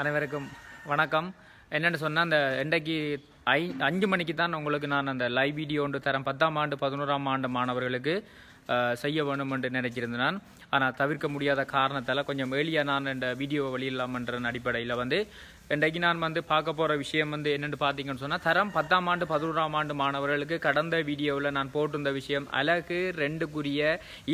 அனைவருக்கும் வணக்கம் என்னென்னு சொன்னால் அந்த இன்றைக்கு ஐ அஞ்சு மணிக்கு தான் உங்களுக்கு நான் அந்த லைவ் வீடியோ ஒன்று தரேன் பத்தாம் ஆண்டு பதினோராம் ஆண்டு மாணவர்களுக்கு செய்ய வேணும் என்று நினைச்சிருந்தேன் நான் ஆனால் தவிர்க்க முடியாத காரணத்தால் கொஞ்சம் வெளியே நான் இந்த வீடியோவை வெளியிடலாமன்றன் அடிப்படையில் வந்து இன்றைக்கு நான் வந்து பார்க்க போகிற விஷயம் வந்து என்னென்னு பார்த்தீங்கன்னு சொன்னால் தரம் பத்தாம் ஆண்டு பதினோராம் ஆண்டு மாணவர்களுக்கு கடந்த வீடியோவில் நான் போட்டிருந்த விஷயம் அழகு ரெண்டுக்குரிய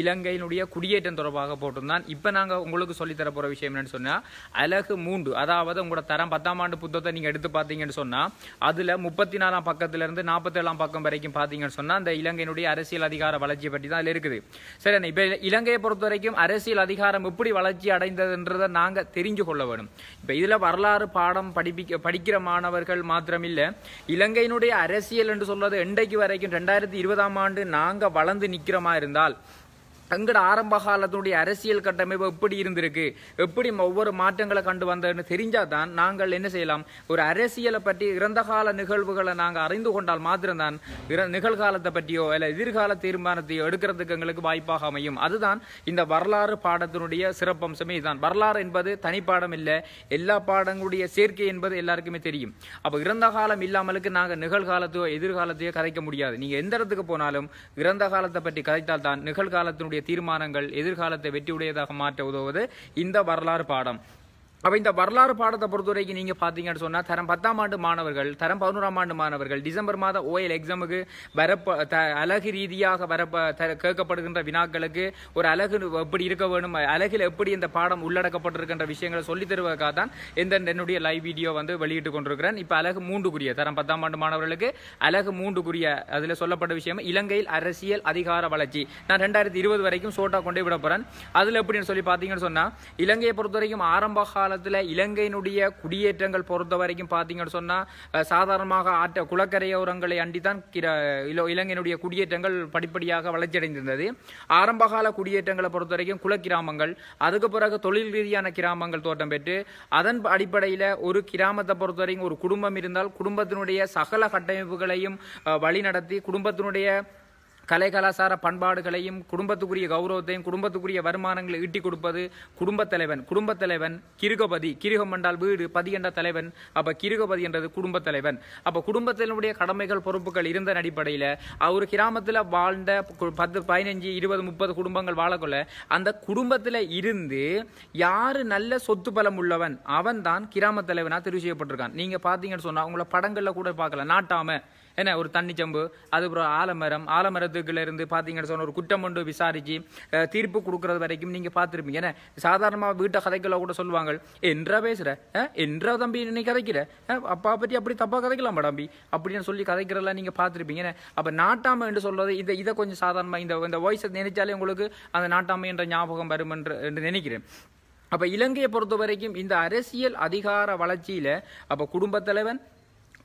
இலங்கையினுடைய குடியேற்றம் தொடர்பாக போட்டிருந்தான் இப்போ நாங்கள் உங்களுக்கு சொல்லித்தர போகிற விஷயம் என்னென்னு சொன்னால் அழகு மூன்று அதாவது உங்களோட தரம் பத்தாம் ஆண்டு புத்தகத்தை நீங்கள் எடுத்து பார்த்தீங்கன்னு சொன்னால் அதில் முப்பத்தி நாலாம் பக்கத்துலேருந்து நாற்பத்தேழாம் பக்கம் வரைக்கும் பார்த்தீங்கன்னு சொன்னால் அந்த இலங்கையினுடைய அரசியல் அதிகார வளர்ச்சியை பற்றி தான் அதில் இருக்குது சரி இப்போ இலங்கையை பொறுத்த வரைக்கும் வரைக்கும் அரசியல் அதிகாரம் எப்படி வளர்ச்சி அடைந்ததுன்றதை நாங்கள் தெரிஞ்சு கொள்ள வேணும் இப்போ இதில் வரலாறு பாடம் படிப்பிக்க படிக்கிற மாணவர்கள் மாத்திரமில்லை இலங்கையினுடைய அரசியல் என்று சொல்வது எண்டைக்கு வரைக்கும் ரெண்டாயிரத்தி இருபதாம் ஆண்டு நாங்கள் வளர்ந்து நிற்கிறோமா இருந்தால் எங்கட ஆரம்ப காலத்தினுடைய அரசியல் கட்டமைப்பு எப்படி இருந்திருக்கு எப்படி ஒவ்வொரு மாற்றங்களை கண்டு வந்ததுன்னு தெரிஞ்சால் தான் நாங்கள் என்ன செய்யலாம் ஒரு அரசியலை பற்றி இறந்த கால நிகழ்வுகளை நாங்கள் அறிந்து கொண்டால் மாத்திரம்தான் நிகழ்காலத்தை பற்றியோ இல்லை எதிர்கால தீர்மானத்தையோ எடுக்கிறதுக்கு எங்களுக்கு வாய்ப்பாக அமையும் அதுதான் இந்த வரலாறு பாடத்தினுடைய சிறப்பம்சமே இதுதான் வரலாறு என்பது தனிப்பாடம் இல்லை எல்லா பாடங்களுடைய சேர்க்கை என்பது எல்லாருக்குமே தெரியும் அப்போ இறந்த காலம் இல்லாமலுக்கு நாங்கள் நிகழ்காலத்தையோ எதிர்காலத்தையோ கதைக்க முடியாது நீங்கள் எந்த இடத்துக்கு போனாலும் இறந்த காலத்தை பற்றி கதைத்தால் தான் நிகழ்காலத்தினுடைய தீர்மானங்கள் எதிர்காலத்தை வெற்றியுடையதாக மாற்ற உதவுவது இந்த வரலாறு பாடம் அப்போ இந்த வரலாறு பாடத்தை பொறுத்த வரைக்கும் நீங்கள் பார்த்தீங்கன்னு சொன்னால் தரம் பத்தாம் ஆண்டு மாணவர்கள் தரம் பதினோராம் ஆண்டு மாணவர்கள் டிசம்பர் மாத ஓஎல் எக்ஸாமுக்கு வரப்ப த அழகு ரீதியாக வரப்ப த கேட்கப்படுகின்ற வினாக்களுக்கு ஒரு அழகு எப்படி இருக்க வேணும் அழகில் எப்படி இந்த பாடம் உள்ளடக்கப்பட்டிருக்கின்ற விஷயங்களை சொல்லித் தருவதற்காக தான் இந்த என்னுடைய லைவ் வீடியோ வந்து வெளியிட்டு கொண்டிருக்கிறேன் இப்போ அழகு மூன்றுக்குரிய தரம் பத்தாம் ஆண்டு மாணவர்களுக்கு அழகு மூன்றுக்குரிய அதில் சொல்லப்பட்ட விஷயம் இலங்கையில் அரசியல் அதிகார வளர்ச்சி நான் ரெண்டாயிரத்தி இருபது வரைக்கும் சோட்டா கொண்டே விட போகிறேன் அதில் எப்படின்னு சொல்லி பார்த்தீங்கன்னு சொன்னால் இலங்கையை பொறுத்த வரைக்கும் ஆரம்ப காலத்தில் இலங்கையினுடைய குடியேற்றங்கள் பொறுத்த வரைக்கும் பார்த்தீங்கன்னு சொன்னால் சாதாரணமாக ஆற்ற குளக்கரையோரங்களை அண்டி தான் இலங்கையினுடைய குடியேற்றங்கள் படிப்படியாக வளர்ச்சியடைந்திருந்தது ஆரம்பகால குடியேற்றங்களை பொறுத்த வரைக்கும் குலக்கிராமங்கள் அதுக்கு பிறகு தொழில் ரீதியான கிராமங்கள் தோட்டம் பெற்று அதன் அடிப்படையில் ஒரு கிராமத்தை பொறுத்த வரைக்கும் ஒரு குடும்பம் இருந்தால் குடும்பத்தினுடைய சகல கட்டமைப்புகளையும் வழிநடத்தி குடும்பத்தினுடைய கலை கலாச்சார பண்பாடுகளையும் குடும்பத்துக்குரிய கௌரவத்தையும் குடும்பத்துக்குரிய வருமானங்களை ஈட்டி கொடுப்பது குடும்பத் தலைவன் குடும்பத் தலைவன் கிருகபதி கிருகம் என்றால் வீடு பதி என்ற தலைவன் அப்போ கிருகபதி என்றது குடும்பத் தலைவன் அப்போ குடும்பத்தினுடைய கடமைகள் பொறுப்புகள் இருந்த அடிப்படையில் அவர் கிராமத்தில் வாழ்ந்த பத்து பதினஞ்சு இருபது முப்பது குடும்பங்கள் வாழக்குள்ள அந்த குடும்பத்தில் இருந்து யார் நல்ல சொத்து பலம் உள்ளவன் அவன் தான் கிராம தலைவனாக தெரிவு செய்யப்பட்டிருக்கான் நீங்கள் பார்த்தீங்கன்னு சொன்னால் உங்களை படங்களில் கூட பார்க்கலாம் நாட்டாமல் என்ன ஒரு தண்ணி சம்பு அதுக்கப்புறம் ஆலமரம் ஆலமரத்துக்குள்ள இருந்து பார்த்தீங்கன்னு சொன்ன ஒரு குற்றம் கொண்டு விசாரிச்சு தீர்ப்பு கொடுக்கறது வரைக்கும் நீங்கள் பார்த்துருப்பீங்க ஏன்னா சாதாரணமாக வீட்டை கதைக்கல கூட சொல்லுவாங்க என்றா பேசுகிற என்றா தம்பி நீ கதைக்கிற அப்பா பற்றி அப்படி தப்பாக கதைக்கலாம் தம்பி அப்படின்னு சொல்லி கதைக்கிறதெல்லாம் நீங்கள் பார்த்துருப்பீங்க ஏன்னா அப்போ நாட்டாமை என்று சொல்கிறது இந்த இதை கொஞ்சம் சாதாரணமாக இந்த இந்த வாய்ஸை நினைச்சாலே உங்களுக்கு அந்த நாட்டாமை என்ற ஞாபகம் வரும் என்று நினைக்கிறேன் அப்போ இலங்கையை பொறுத்த வரைக்கும் இந்த அரசியல் அதிகார வளர்ச்சியில் அப்போ குடும்பத் தலைவன்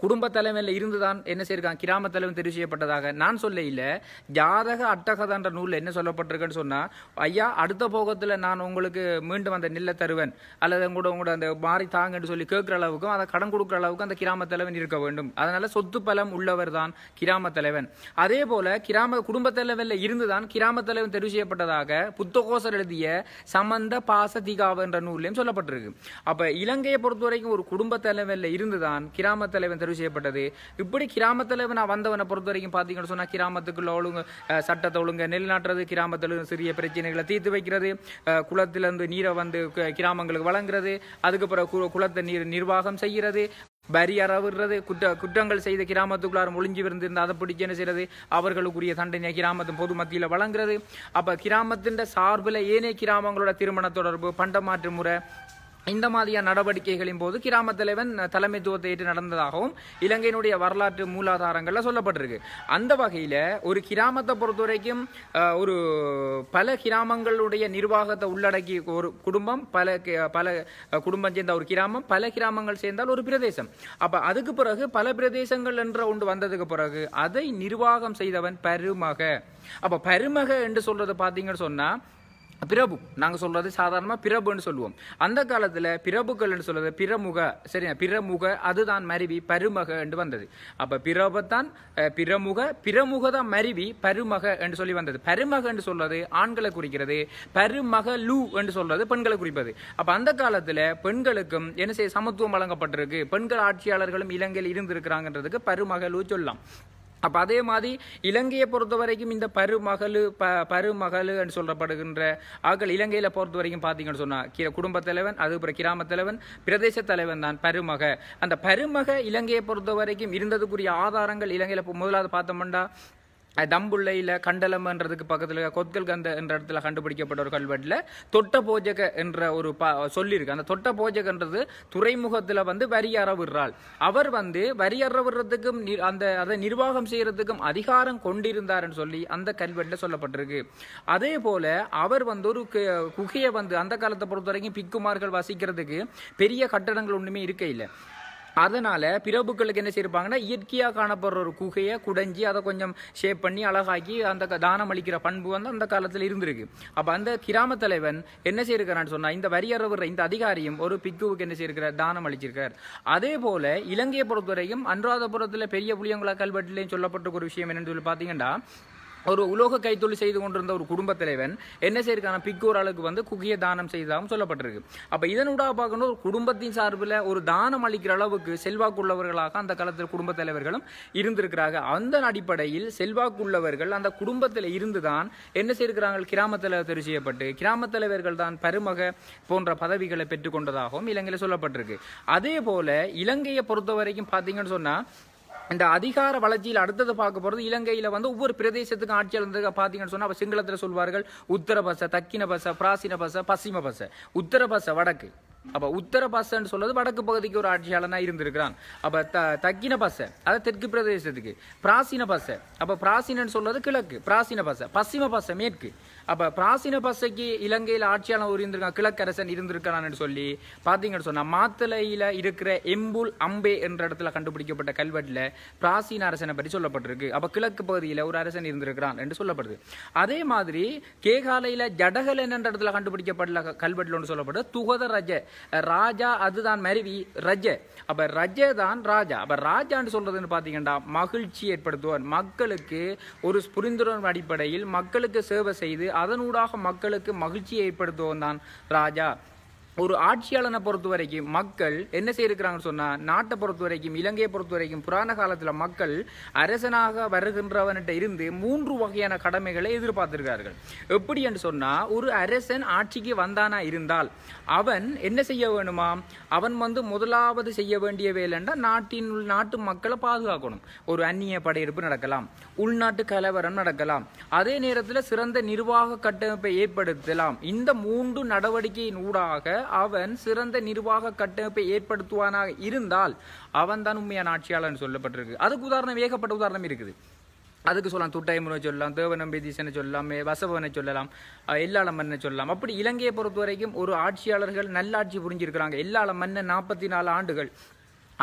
குடும்ப தலைமையில் இருந்துதான் என்ன செய்யிருக்காங்க கிராம தலைவன் தெரிவு செய்யப்பட்டதாக நான் சொல்ல இல்லை ஜாதக அட்டகதான்ற நூலில் என்ன சொல்லப்பட்டிருக்குன்னு சொன்னால் ஐயா அடுத்த போகத்தில் நான் உங்களுக்கு மீண்டும் அந்த நெல்லை தருவேன் அல்லது உங்களோட உங்களோட அந்த மாறி தாங்கன்னு சொல்லி கேட்குற அளவுக்கும் அதை கடன் கொடுக்குற அளவுக்கு அந்த கிராம தலைவன் இருக்க வேண்டும் அதனால் சொத்து பலம் உள்ளவர் தான் கிராம தலைவன் அதே போல் கிராம குடும்ப தலைவரில் இருந்து தான் கிராம தலைவன் தெரிவு செய்யப்பட்டதாக புத்தகோசர் எழுதிய சம்பந்த பாச என்ற நூலையும் சொல்லப்பட்டிருக்கு அப்போ இலங்கையை பொறுத்த வரைக்கும் ஒரு குடும்ப தலைவரில் இருந்து தான் கிராம தலைவன் தெரிவு பதிவு செய்யப்பட்டது இப்படி கிராமத்தில் நான் வந்தவனை பொறுத்த வரைக்கும் பார்த்தீங்கன்னு சொன்னால் கிராமத்துக்குள்ள ஒழுங்கு சட்டத்தை ஒழுங்கு நாட்டுறது கிராமத்தில் சிறிய பிரச்சனைகளை தீர்த்து வைக்கிறது குளத்திலிருந்து நீரை வந்து கிராமங்களுக்கு வழங்குறது அதுக்கப்புறம் குளத்தை நீர் நிர்வாகம் செய்கிறது வரி அறவிடுறது குற்ற குற்றங்கள் செய்த கிராமத்துக்குள்ளார ஒளிஞ்சு விருந்திருந்து அதை பிடிச்சு என்ன செய்யறது அவர்களுக்குரிய தண்டனை கிராமத்தின் பொது மத்தியில் வழங்குறது அப்போ கிராமத்தின் சார்பில் ஏனைய கிராமங்களோட திருமண தொடர்பு பண்டமாற்று முறை இந்த மாதிரியான நடவடிக்கைகளின் போது கிராம தலைவன் தலைமைத்துவத்தை ஏற்று நடந்ததாகவும் இலங்கையினுடைய வரலாற்று மூலாதாரங்களில் சொல்லப்பட்டிருக்கு அந்த வகையில் ஒரு கிராமத்தை பொறுத்த வரைக்கும் ஒரு பல கிராமங்களுடைய நிர்வாகத்தை உள்ளடக்கி ஒரு குடும்பம் பல பல குடும்பம் சேர்ந்த ஒரு கிராமம் பல கிராமங்கள் சேர்ந்தால் ஒரு பிரதேசம் அப்போ அதுக்கு பிறகு பல பிரதேசங்கள் என்ற ஒன்று வந்ததுக்கு பிறகு அதை நிர்வாகம் செய்தவன் பருமக அப்போ பருமக என்று சொல்றது பார்த்தீங்கன்னு சொன்னால் பிரபு நாங்கள் சொல்கிறது சாதாரணமாக பிரபுன்னு சொல்லுவோம் அந்த காலத்தில் பிரபுக்கள்னு சொல்கிறது பிரமுக சரியா பிரமுக அதுதான் மருவி பருமக என்று வந்தது அப்போ பிரபத்தான் பிரமுக பிரமுக தான் மருவி பருமக என்று சொல்லி வந்தது பருமக என்று சொல்வது ஆண்களை குறிக்கிறது பருமக லூ என்று சொல்கிறது பெண்களை குறிப்பது அப்போ அந்த காலத்தில் பெண்களுக்கும் என்ன செய்ய சமத்துவம் வழங்கப்பட்டிருக்கு பெண்கள் ஆட்சியாளர்களும் இலங்கையில் இருந்திருக்கிறாங்கன்றதுக்கு பருமக லூ சொல்லலாம் அப்போ அதே மாதிரி இலங்கையை பொறுத்த வரைக்கும் இந்த பருமகளு ப பருமகளுன்னு சொல்லப்படுகின்ற ஆக்கள் இலங்கையில் பொறுத்த வரைக்கும் பார்த்தீங்கன்னு சொன்னால் குடும்ப தலைவன் அதுக்கப்புறம் கிராம தலைவன் பிரதேச தலைவன் தான் பருமக அந்த பருமக இலங்கையை பொறுத்த வரைக்கும் இருந்ததுக்குரிய ஆதாரங்கள் இலங்கையில் முதலாவது பார்த்தோம்னா தம்புள்ளையில் கண்டலம்ன்றதுக்கு பக்கத்தில் கொத்கல் கந்த என்ற இடத்துல கண்டுபிடிக்கப்பட்ட ஒரு கல்வெட்டில் தொட்ட போஜக என்ற ஒரு ப சொல்லியிருக்கு அந்த தொட்ட போஜகன்றது துறைமுகத்தில் வந்து வரியற விடுறாள் அவர் வந்து வரியற விடுறதுக்கும் அந்த அதை நிர்வாகம் செய்கிறதுக்கும் அதிகாரம் கொண்டிருந்தார்னு சொல்லி அந்த கல்வெட்டில் சொல்லப்பட்டிருக்கு அதே போல் அவர் வந்து ஒரு குகையை வந்து அந்த காலத்தை பொறுத்த வரைக்கும் பிக்குமார்கள் வசிக்கிறதுக்கு பெரிய கட்டடங்கள் ஒன்றுமே இருக்க இல்லை அதனால் பிரபுக்களுக்கு என்ன செய்யிருப்பாங்கன்னா இயற்கையாக காணப்படுற ஒரு குகையை குடைஞ்சி அதை கொஞ்சம் ஷேப் பண்ணி அழகாக்கி அந்த தானம் அளிக்கிற பண்பு வந்து அந்த காலத்தில் இருந்திருக்கு அப்போ அந்த கிராம தலைவன் என்ன செய்யிருக்கிறான்னு சொன்னால் இந்த வரியறவர் இந்த அதிகாரியும் ஒரு பிக்குவுக்கு என்ன செய்யிருக்கிறார் தானம் அளிச்சிருக்கார் அதே போல் இலங்கையை பொறுத்தவரையும் அனுராதபுரத்தில் பெரிய புளியங்குளா கல்வெட்டுலேயும் சொல்லப்பட்ட ஒரு விஷயம் என்னன்னு சொல்லி பார்த்தீங்கன்னா ஒரு உலோக கைத்தொழில் செய்து கொண்டிருந்த ஒரு குடும்ப தலைவன் என்ன செய்யிருக்கான அளவுக்கு வந்து குகையை தானம் செய்ததாகவும் சொல்லப்பட்டிருக்கு அப்போ இதனூடாக பார்க்கணும் ஒரு குடும்பத்தின் சார்பில் ஒரு தானம் அளிக்கிற அளவுக்கு செல்வாக்குள்ளவர்களாக அந்த காலத்தில் குடும்ப தலைவர்களும் இருந்திருக்கிறாங்க அந்த அடிப்படையில் செல்வாக்குள்ளவர்கள் அந்த குடும்பத்தில் இருந்து தான் என்ன செய்யிருக்கிறாங்க கிராமத்தில் தலைவர் தெரிவு செய்யப்பட்டு கிராமத் தலைவர்கள் தான் பருமக போன்ற பதவிகளை பெற்றுக்கொண்டதாகவும் இலங்கையில் சொல்லப்பட்டிருக்கு அதே போல இலங்கையை பொறுத்த வரைக்கும் பார்த்தீங்கன்னு சொன்னால் இந்த அதிகார வளர்ச்சியில் அடுத்தது பார்க்க போகிறது இலங்கையில் வந்து ஒவ்வொரு பிரதேசத்துக்கும் ஆட்சியாளர் பார்த்தீங்கன்னு சொன்னால் சிங்களத்தில் சொல்வார்கள் உத்தரபச தக்கின பச பிராசின பச பசிம பச உத்தரபச வடக்கு அப்போ உத்தர பசன்னு சொல்றது வடக்கு பகுதிக்கு ஒரு ஆட்சியாளனாக இருந்திருக்கிறான் அப்போ த தக்கின பசை அதாவது தெற்கு பிரதேசத்துக்கு பிராசீன பச அப்போ பிராசீனன்னு சொல்றது கிழக்கு பிராசீன பச பசிம பச மேற்கு அப்போ பிராசீன பசைக்கு இலங்கையில் ஆட்சியாளன் ஒரு இருந்திருக்கான் கிழக்கரசன் இருந்திருக்கிறான்னு சொல்லி பார்த்தீங்கன்னு சொன்னால் மாத்தலையில் இருக்கிற எம்புல் அம்பே என்ற இடத்துல கண்டுபிடிக்கப்பட்ட கல்வெட்டில் பிராசீன அரசனை பற்றி சொல்லப்பட்டிருக்கு அப்போ கிழக்கு பகுதியில் ஒரு அரசன் இருந்திருக்கிறான் என்று சொல்லப்படுது அதே மாதிரி கேகாலையில் ஜடகலன் என்ற இடத்துல கண்டுபிடிக்கப்பட்ட கல்வெட்டில் ஒன்று சொல்லப்படுது துகதரஜ ராஜா அதுதான் மருவி ரஜ அப்ப ரஜ தான் ராஜா அப்ப ராஜான்னு சொல்றதுன்னு பார்த்தீங்கன்னா மகிழ்ச்சி ஏற்படுத்துவார் மக்களுக்கு ஒரு புரிந்துணர்வு அடிப்படையில் மக்களுக்கு சேவை செய்து அதனூடாக மக்களுக்கு மகிழ்ச்சியை ஏற்படுத்துவோம் தான் ராஜா ஒரு ஆட்சியாளனை பொறுத்த வரைக்கும் மக்கள் என்ன செய்யிருக்கிறாங்கன்னு சொன்னால் நாட்டை பொறுத்த வரைக்கும் இலங்கையை பொறுத்த வரைக்கும் புராண காலத்தில் மக்கள் அரசனாக வருகின்றவன்கிட்ட இருந்து மூன்று வகையான கடமைகளை எதிர்பார்த்திருக்கார்கள் எப்படி என்று சொன்னால் ஒரு அரசன் ஆட்சிக்கு வந்தானா இருந்தால் அவன் என்ன செய்ய வேணுமா அவன் வந்து முதலாவது செய்ய வேண்டிய வேலைன்னா நாட்டின் நாட்டு மக்களை பாதுகாக்கணும் ஒரு அந்நிய படையெடுப்பு நடக்கலாம் உள்நாட்டு கலவரம் நடக்கலாம் அதே நேரத்தில் சிறந்த நிர்வாக கட்டமைப்பை ஏற்படுத்தலாம் இந்த மூன்று நடவடிக்கையின் ஊடாக அவன் சிறந்த நிர்வாக கட்டமைப்பை ஏற்படுத்துவானாக இருந்தால் அவன் தான் உண்மையான ஆட்சியாளர் சொல்லப்பட்டிருக்கு அதுக்கு உதாரணம் ஏகப்பட்ட உதாரணம் இருக்குது அதுக்கு சொல்லலாம் துட்டைமுனை சொல்லலாம் தீசனை சொல்லலாம் வசவனை சொல்லலாம் எல்லாள மன்னன் சொல்லலாம் அப்படி இலங்கையை பொறுத்த வரைக்கும் ஒரு ஆட்சியாளர்கள் நல்லாட்சி புரிஞ்சிருக்கிறாங்க எல்லால மன்னன் நாற்பத்தி நாலு ஆண்டுகள்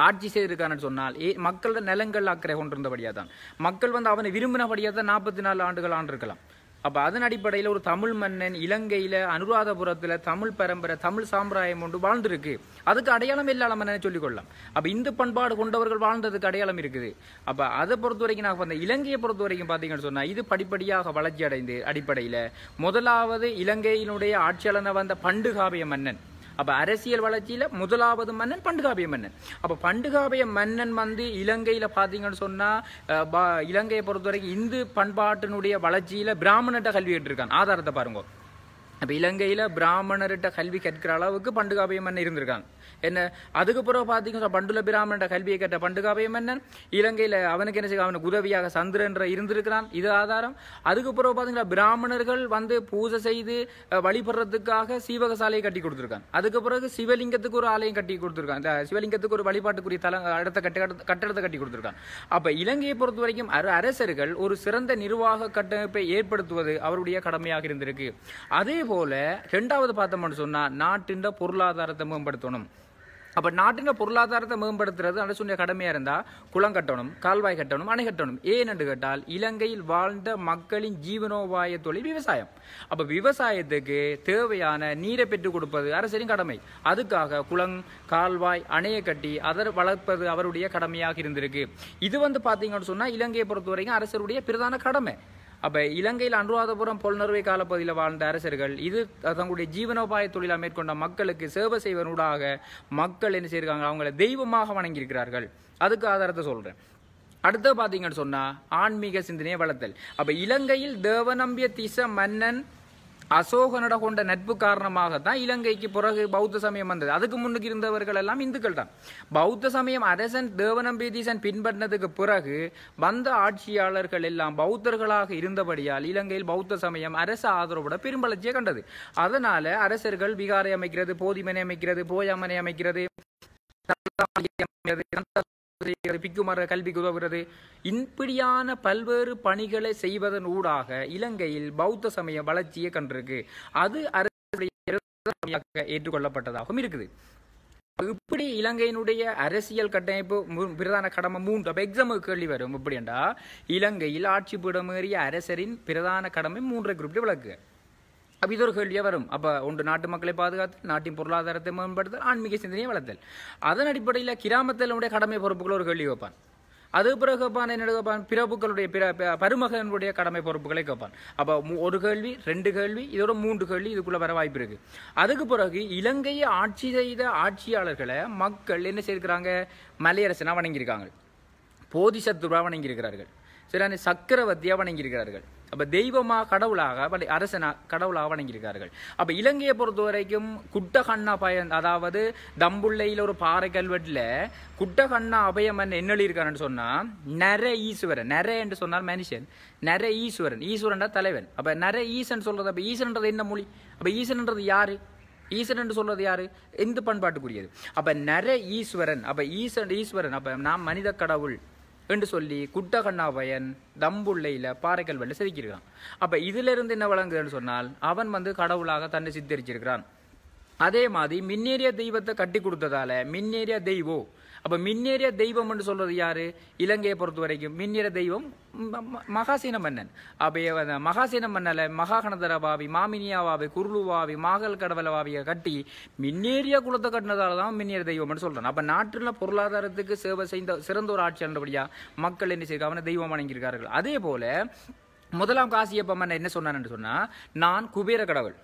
ஆட்சி செய்திருக்கான்னு சொன்னால் ஏ மக்களோட நிலங்கள் அக்கறை கொண்டிருந்தபடியாக தான் மக்கள் வந்து அவனை விரும்பினபடியாக தான் நாற்பத்தி நாலு ஆண்டுகள் ஆண்டு இருக்கலாம் அப்போ அதன் அடிப்படையில் ஒரு தமிழ் மன்னன் இலங்கையில் அனுராதபுரத்தில் தமிழ் பரம்பரை தமிழ் சாம்பிராயம் ஒன்று வாழ்ந்திருக்கு அதுக்கு அடையாளம் இல்லாத மன்னன் சொல்லிக்கொள்ளலாம் அப்போ இந்து பண்பாடு கொண்டவர்கள் வாழ்ந்ததுக்கு அடையாளம் இருக்குது அப்போ அதை பொறுத்த வரைக்கும் நான் அந்த இலங்கையை பொறுத்த வரைக்கும் பார்த்தீங்கன்னு சொன்னால் இது படிப்படியாக வளர்ச்சி அடைந்து அடிப்படையில் முதலாவது இலங்கையினுடைய ஆட்சியாளனை வந்த பண்டுகாவிய மன்னன் அப்போ அரசியல் வளர்ச்சியில் முதலாவது மன்னன் பண்டுகாபிய மன்னன் அப்போ பண்டுகாபிய மன்னன் வந்து இலங்கையில் பார்த்தீங்கன்னு சொன்னால் இலங்கையை பொறுத்தவரைக்கும் இந்து பண்பாட்டினுடைய வளர்ச்சியில் பிராமணர்கிட்ட கல்வி கேட்டிருக்காங்க ஆதாரத்தை பாருங்க அப்போ இலங்கையில் பிராமணர்கிட்ட கல்வி கற்கிற அளவுக்கு பண்டுகாபிய மன்னன் இருந்திருக்காங்க என்ன அதுக்கு பிறகு பார்த்தீங்கன்னா பண்டுல பிராமண்ட கல்வியை கேட்ட பண்டுகாவையும் என்ன இலங்கையில் அவனுக்கு என்ன செய்ய அவனுக்கு உதவியாக சந்திரன்ற இருந்திருக்கிறான் இது ஆதாரம் அதுக்கு பிறகு பார்த்தீங்கன்னா பிராமணர்கள் வந்து பூஜை செய்து வழிபடுறதுக்காக சீவக சாலையை கட்டி கொடுத்துருக்கான் அதுக்கு பிறகு சிவலிங்கத்துக்கு ஒரு ஆலயம் கட்டி கொடுத்துருக்கான் இந்த சிவலிங்கத்துக்கு ஒரு வழிபாட்டுக்குரிய தல அடுத்த கட்ட கட்டடத்தை கட்டி கொடுத்துருக்கான் அப்போ இலங்கையை பொறுத்த வரைக்கும் அரசர்கள் ஒரு சிறந்த நிர்வாக கட்டமைப்பை ஏற்படுத்துவது அவருடைய கடமையாக இருந்திருக்கு அதே போல இரண்டாவது பார்த்தோம்னு சொன்னால் நாட்டின் பொருளாதாரத்தை மேம்படுத்தணும் அப்போ நாட்டின பொருளாதாரத்தை மேம்படுத்துறது அரசுடைய கடமையாக இருந்தால் குளம் கட்டணும் கால்வாய் கட்டணும் அணை கட்டணும் ஏன் என்று கேட்டால் இலங்கையில் வாழ்ந்த மக்களின் ஜீவனோபாய தொழில் விவசாயம் அப்போ விவசாயத்துக்கு தேவையான நீரை பெற்றுக் கொடுப்பது அரசின் கடமை அதுக்காக குளம் கால்வாய் அணையை கட்டி அதர் வளர்ப்பது அவருடைய கடமையாக இருந்திருக்கு இது வந்து பார்த்தீங்கன்னு சொன்னால் இலங்கையை பொறுத்த வரைக்கும் அரசருடைய பிரதான கடமை அப்போ இலங்கையில் அனுராதபுரம் பொல்நறுவை காலப்பகுதியில் வாழ்ந்த அரசர்கள் இது தங்களுடைய ஜீவனோபாய தொழிலாக மேற்கொண்ட மக்களுக்கு சேவை செய்வனூடாக மக்கள் என்ன செய்யிருக்காங்க அவங்களை தெய்வமாக வணங்கியிருக்கிறார்கள் அதுக்கு ஆதாரத்தை சொல்கிறேன் அடுத்து பார்த்தீங்கன்னு சொன்னால் ஆன்மீக சிந்தனையை வளர்த்தல் அப்போ இலங்கையில் தேவநம்பிய திச மன்னன் அசோகனோட கொண்ட நட்பு காரணமாக தான் இலங்கைக்கு பிறகு பௌத்த சமயம் வந்தது அதுக்கு முன்னுக்கு இருந்தவர்கள் எல்லாம் இந்துக்கள் தான் பௌத்த சமயம் அரசன் தேவநம்பீதீசன் பின்பற்றினதுக்கு பிறகு வந்த ஆட்சியாளர்கள் எல்லாம் பௌத்தர்களாக இருந்தபடியால் இலங்கையில் பௌத்த சமயம் அரச ஆதரவோட பெரும்பளர்ச்சியை கண்டது அதனால அரசர்கள் விகாரை அமைக்கிறது போதிமனை அமைக்கிறது போயாமனை அமைக்கிறது பிக்குமார கல்விக்கு உதவுகிறது இப்படியான பல்வேறு பணிகளை செய்வதன் ஊடாக இலங்கையில் பௌத்த சமய வளர்ச்சியை கண்டிருக்கு அது அரசுடைய ஏற்றுக்கொள்ளப்பட்டதாகவும் இருக்குது இப்படி இலங்கையினுடைய அரசியல் கட்டமைப்பு பிரதான கடமை மூன்று அப்போ எக்ஸாமுக்கு கேள்வி வரும் இப்படிண்டா இலங்கையில் ஆட்சி பீடமேறிய அரசரின் பிரதான கடமை மூன்றை குறிப்பிட்டு விளக்கு அப்போ இது ஒரு கேள்வியாக வரும் அப்போ ஒன்று நாட்டு மக்களை பாதுகாத்தல் நாட்டின் பொருளாதாரத்தை மேம்படுத்தல் ஆன்மீக சிந்தனையை வளர்த்தல் அதன் அடிப்படையில் கிராமத்தில் கடமை பொறுப்புகள் ஒரு கேள்வி வைப்பான் அது பிறகு கேட்பான் என்ன கேட்பான் பிறப்புகளுடைய பிற பருமகனுடைய கடமை பொறுப்புகளை கேட்பான் அப்போ ஒரு கேள்வி ரெண்டு கேள்வி இதோட மூன்று கேள்வி இதுக்குள்ளே வர வாய்ப்பு இருக்குது அதுக்கு பிறகு இலங்கையை ஆட்சி செய்த ஆட்சியாளர்களை மக்கள் என்ன செய்திருக்கிறாங்க மலையரசனா வணங்கியிருக்காங்க போதிசத்துவா வணங்கியிருக்கிறார்கள் சரியான சக்கரவர்த்தியாக வணங்கியிருக்கிறார்கள் அப்போ தெய்வமாக கடவுளாக அரசனாக கடவுளாக வணங்கியிருக்கார்கள் அப்போ இலங்கையை பொறுத்த வரைக்கும் குட்டகண்ணா பயம் பயன் அதாவது தம்புள்ளையில் ஒரு பாறை கல்வெட்டில் குட்டகண்ணா அபயம் அபயமன் என்ன எழுதியிருக்காருன்னு சொன்னால் நர ஈஸ்வரன் நர என்று சொன்னால் மனுஷன் நர ஈஸ்வரன் ஈஸ்வரன்டா தலைவன் அப்போ நர ஈசன் சொல்கிறது அப்போ ஈசன்ன்றது என்ன மொழி அப்போ ஈசன்ன்றது யார் ஈசன் என்று சொல்றது யாரு எந்த பண்பாட்டுக்குரியது அப்போ நர ஈஸ்வரன் அப்போ ஈசன் ஈஸ்வரன் அப்போ நாம் மனித கடவுள் என்று சொல்லி குட்டகண்ணா பயன் தம்புள்ளையில் பாறைகள் வெளில செதுக்கியிருக்கான் அப்போ இதிலிருந்து என்ன வழங்குதுன்னு சொன்னால் அவன் வந்து கடவுளாக தன்னை சித்தரிச்சிருக்கிறான் அதே மாதிரி மின்னேறிய தெய்வத்தை கட்டி கொடுத்ததால மின்னேறிய தெய்வோ அப்போ மின்னேறிய தெய்வம் என்று சொல்கிறது யார் இலங்கையை பொறுத்த வரைக்கும் மின்னேற தெய்வம் மகாசீன மன்னன் அப்போ மகாசீன மன்னலை வாவி மாமினியாவாவி குருளுவாவி மாகல் கடவலவாவியை கட்டி மின்னேறிய குலத்தை கட்டினதால தான் மின்னேறிய தெய்வம்னு சொல்கிறான் அப்போ நாட்டில் பொருளாதாரத்துக்கு சேவை செய்த சிறந்த ஒரு ஆட்சி என்றபடியா மக்கள் என்ன செய்யிருக்காங்க அவனை தெய்வம் வணங்கியிருக்கார்கள் அதே போல் முதலாம் காசியப்ப மன்னன் என்ன சொன்னான்னு சொன்னால் நான் குபேர கடவுள்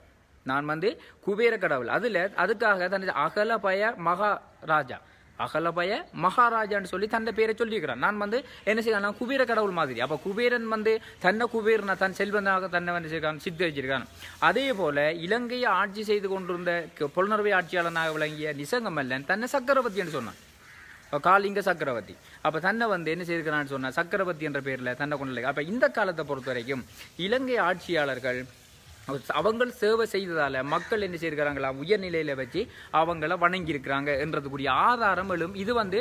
நான் வந்து குபேர கடவுள் அதில் அதுக்காக தனது அகல பய மகாராஜா அகலபய மகாராஜான்னு சொல்லி தன்னை பேரை சொல்லியிருக்கிறான் நான் வந்து என்ன செய்யலாம் குபீர கடவுள் மாதிரி அப்போ குபீரன் வந்து தன்னை குபீரனை தன் செல்வனாக தன்னை வந்து செய்யறான் வச்சிருக்கான் அதே போல இலங்கையை ஆட்சி செய்து கொண்டிருந்த புலனர்வை ஆட்சியாளனாக விளங்கிய நிசங்கமல்லன் தன்னை சக்கரவர்த்தி என்று சொன்னான் காலிங்க சக்கரவர்த்தி அப்போ தன்னை வந்து என்ன செய்திருக்கிறான்னு சொன்னால் சக்கரவர்த்தி என்ற பேரில் தன்னை கொண்டு அப்போ இந்த காலத்தை பொறுத்த வரைக்கும் இலங்கை ஆட்சியாளர்கள் அவங்கள் சேவை செய்ததால் மக்கள் என்ன செய்திருக்கிறாங்களா உயர்நிலையில் வச்சு அவங்கள வணங்கியிருக்கிறாங்க என்றதுக்குரிய ஆதாரம் எழும் இது வந்து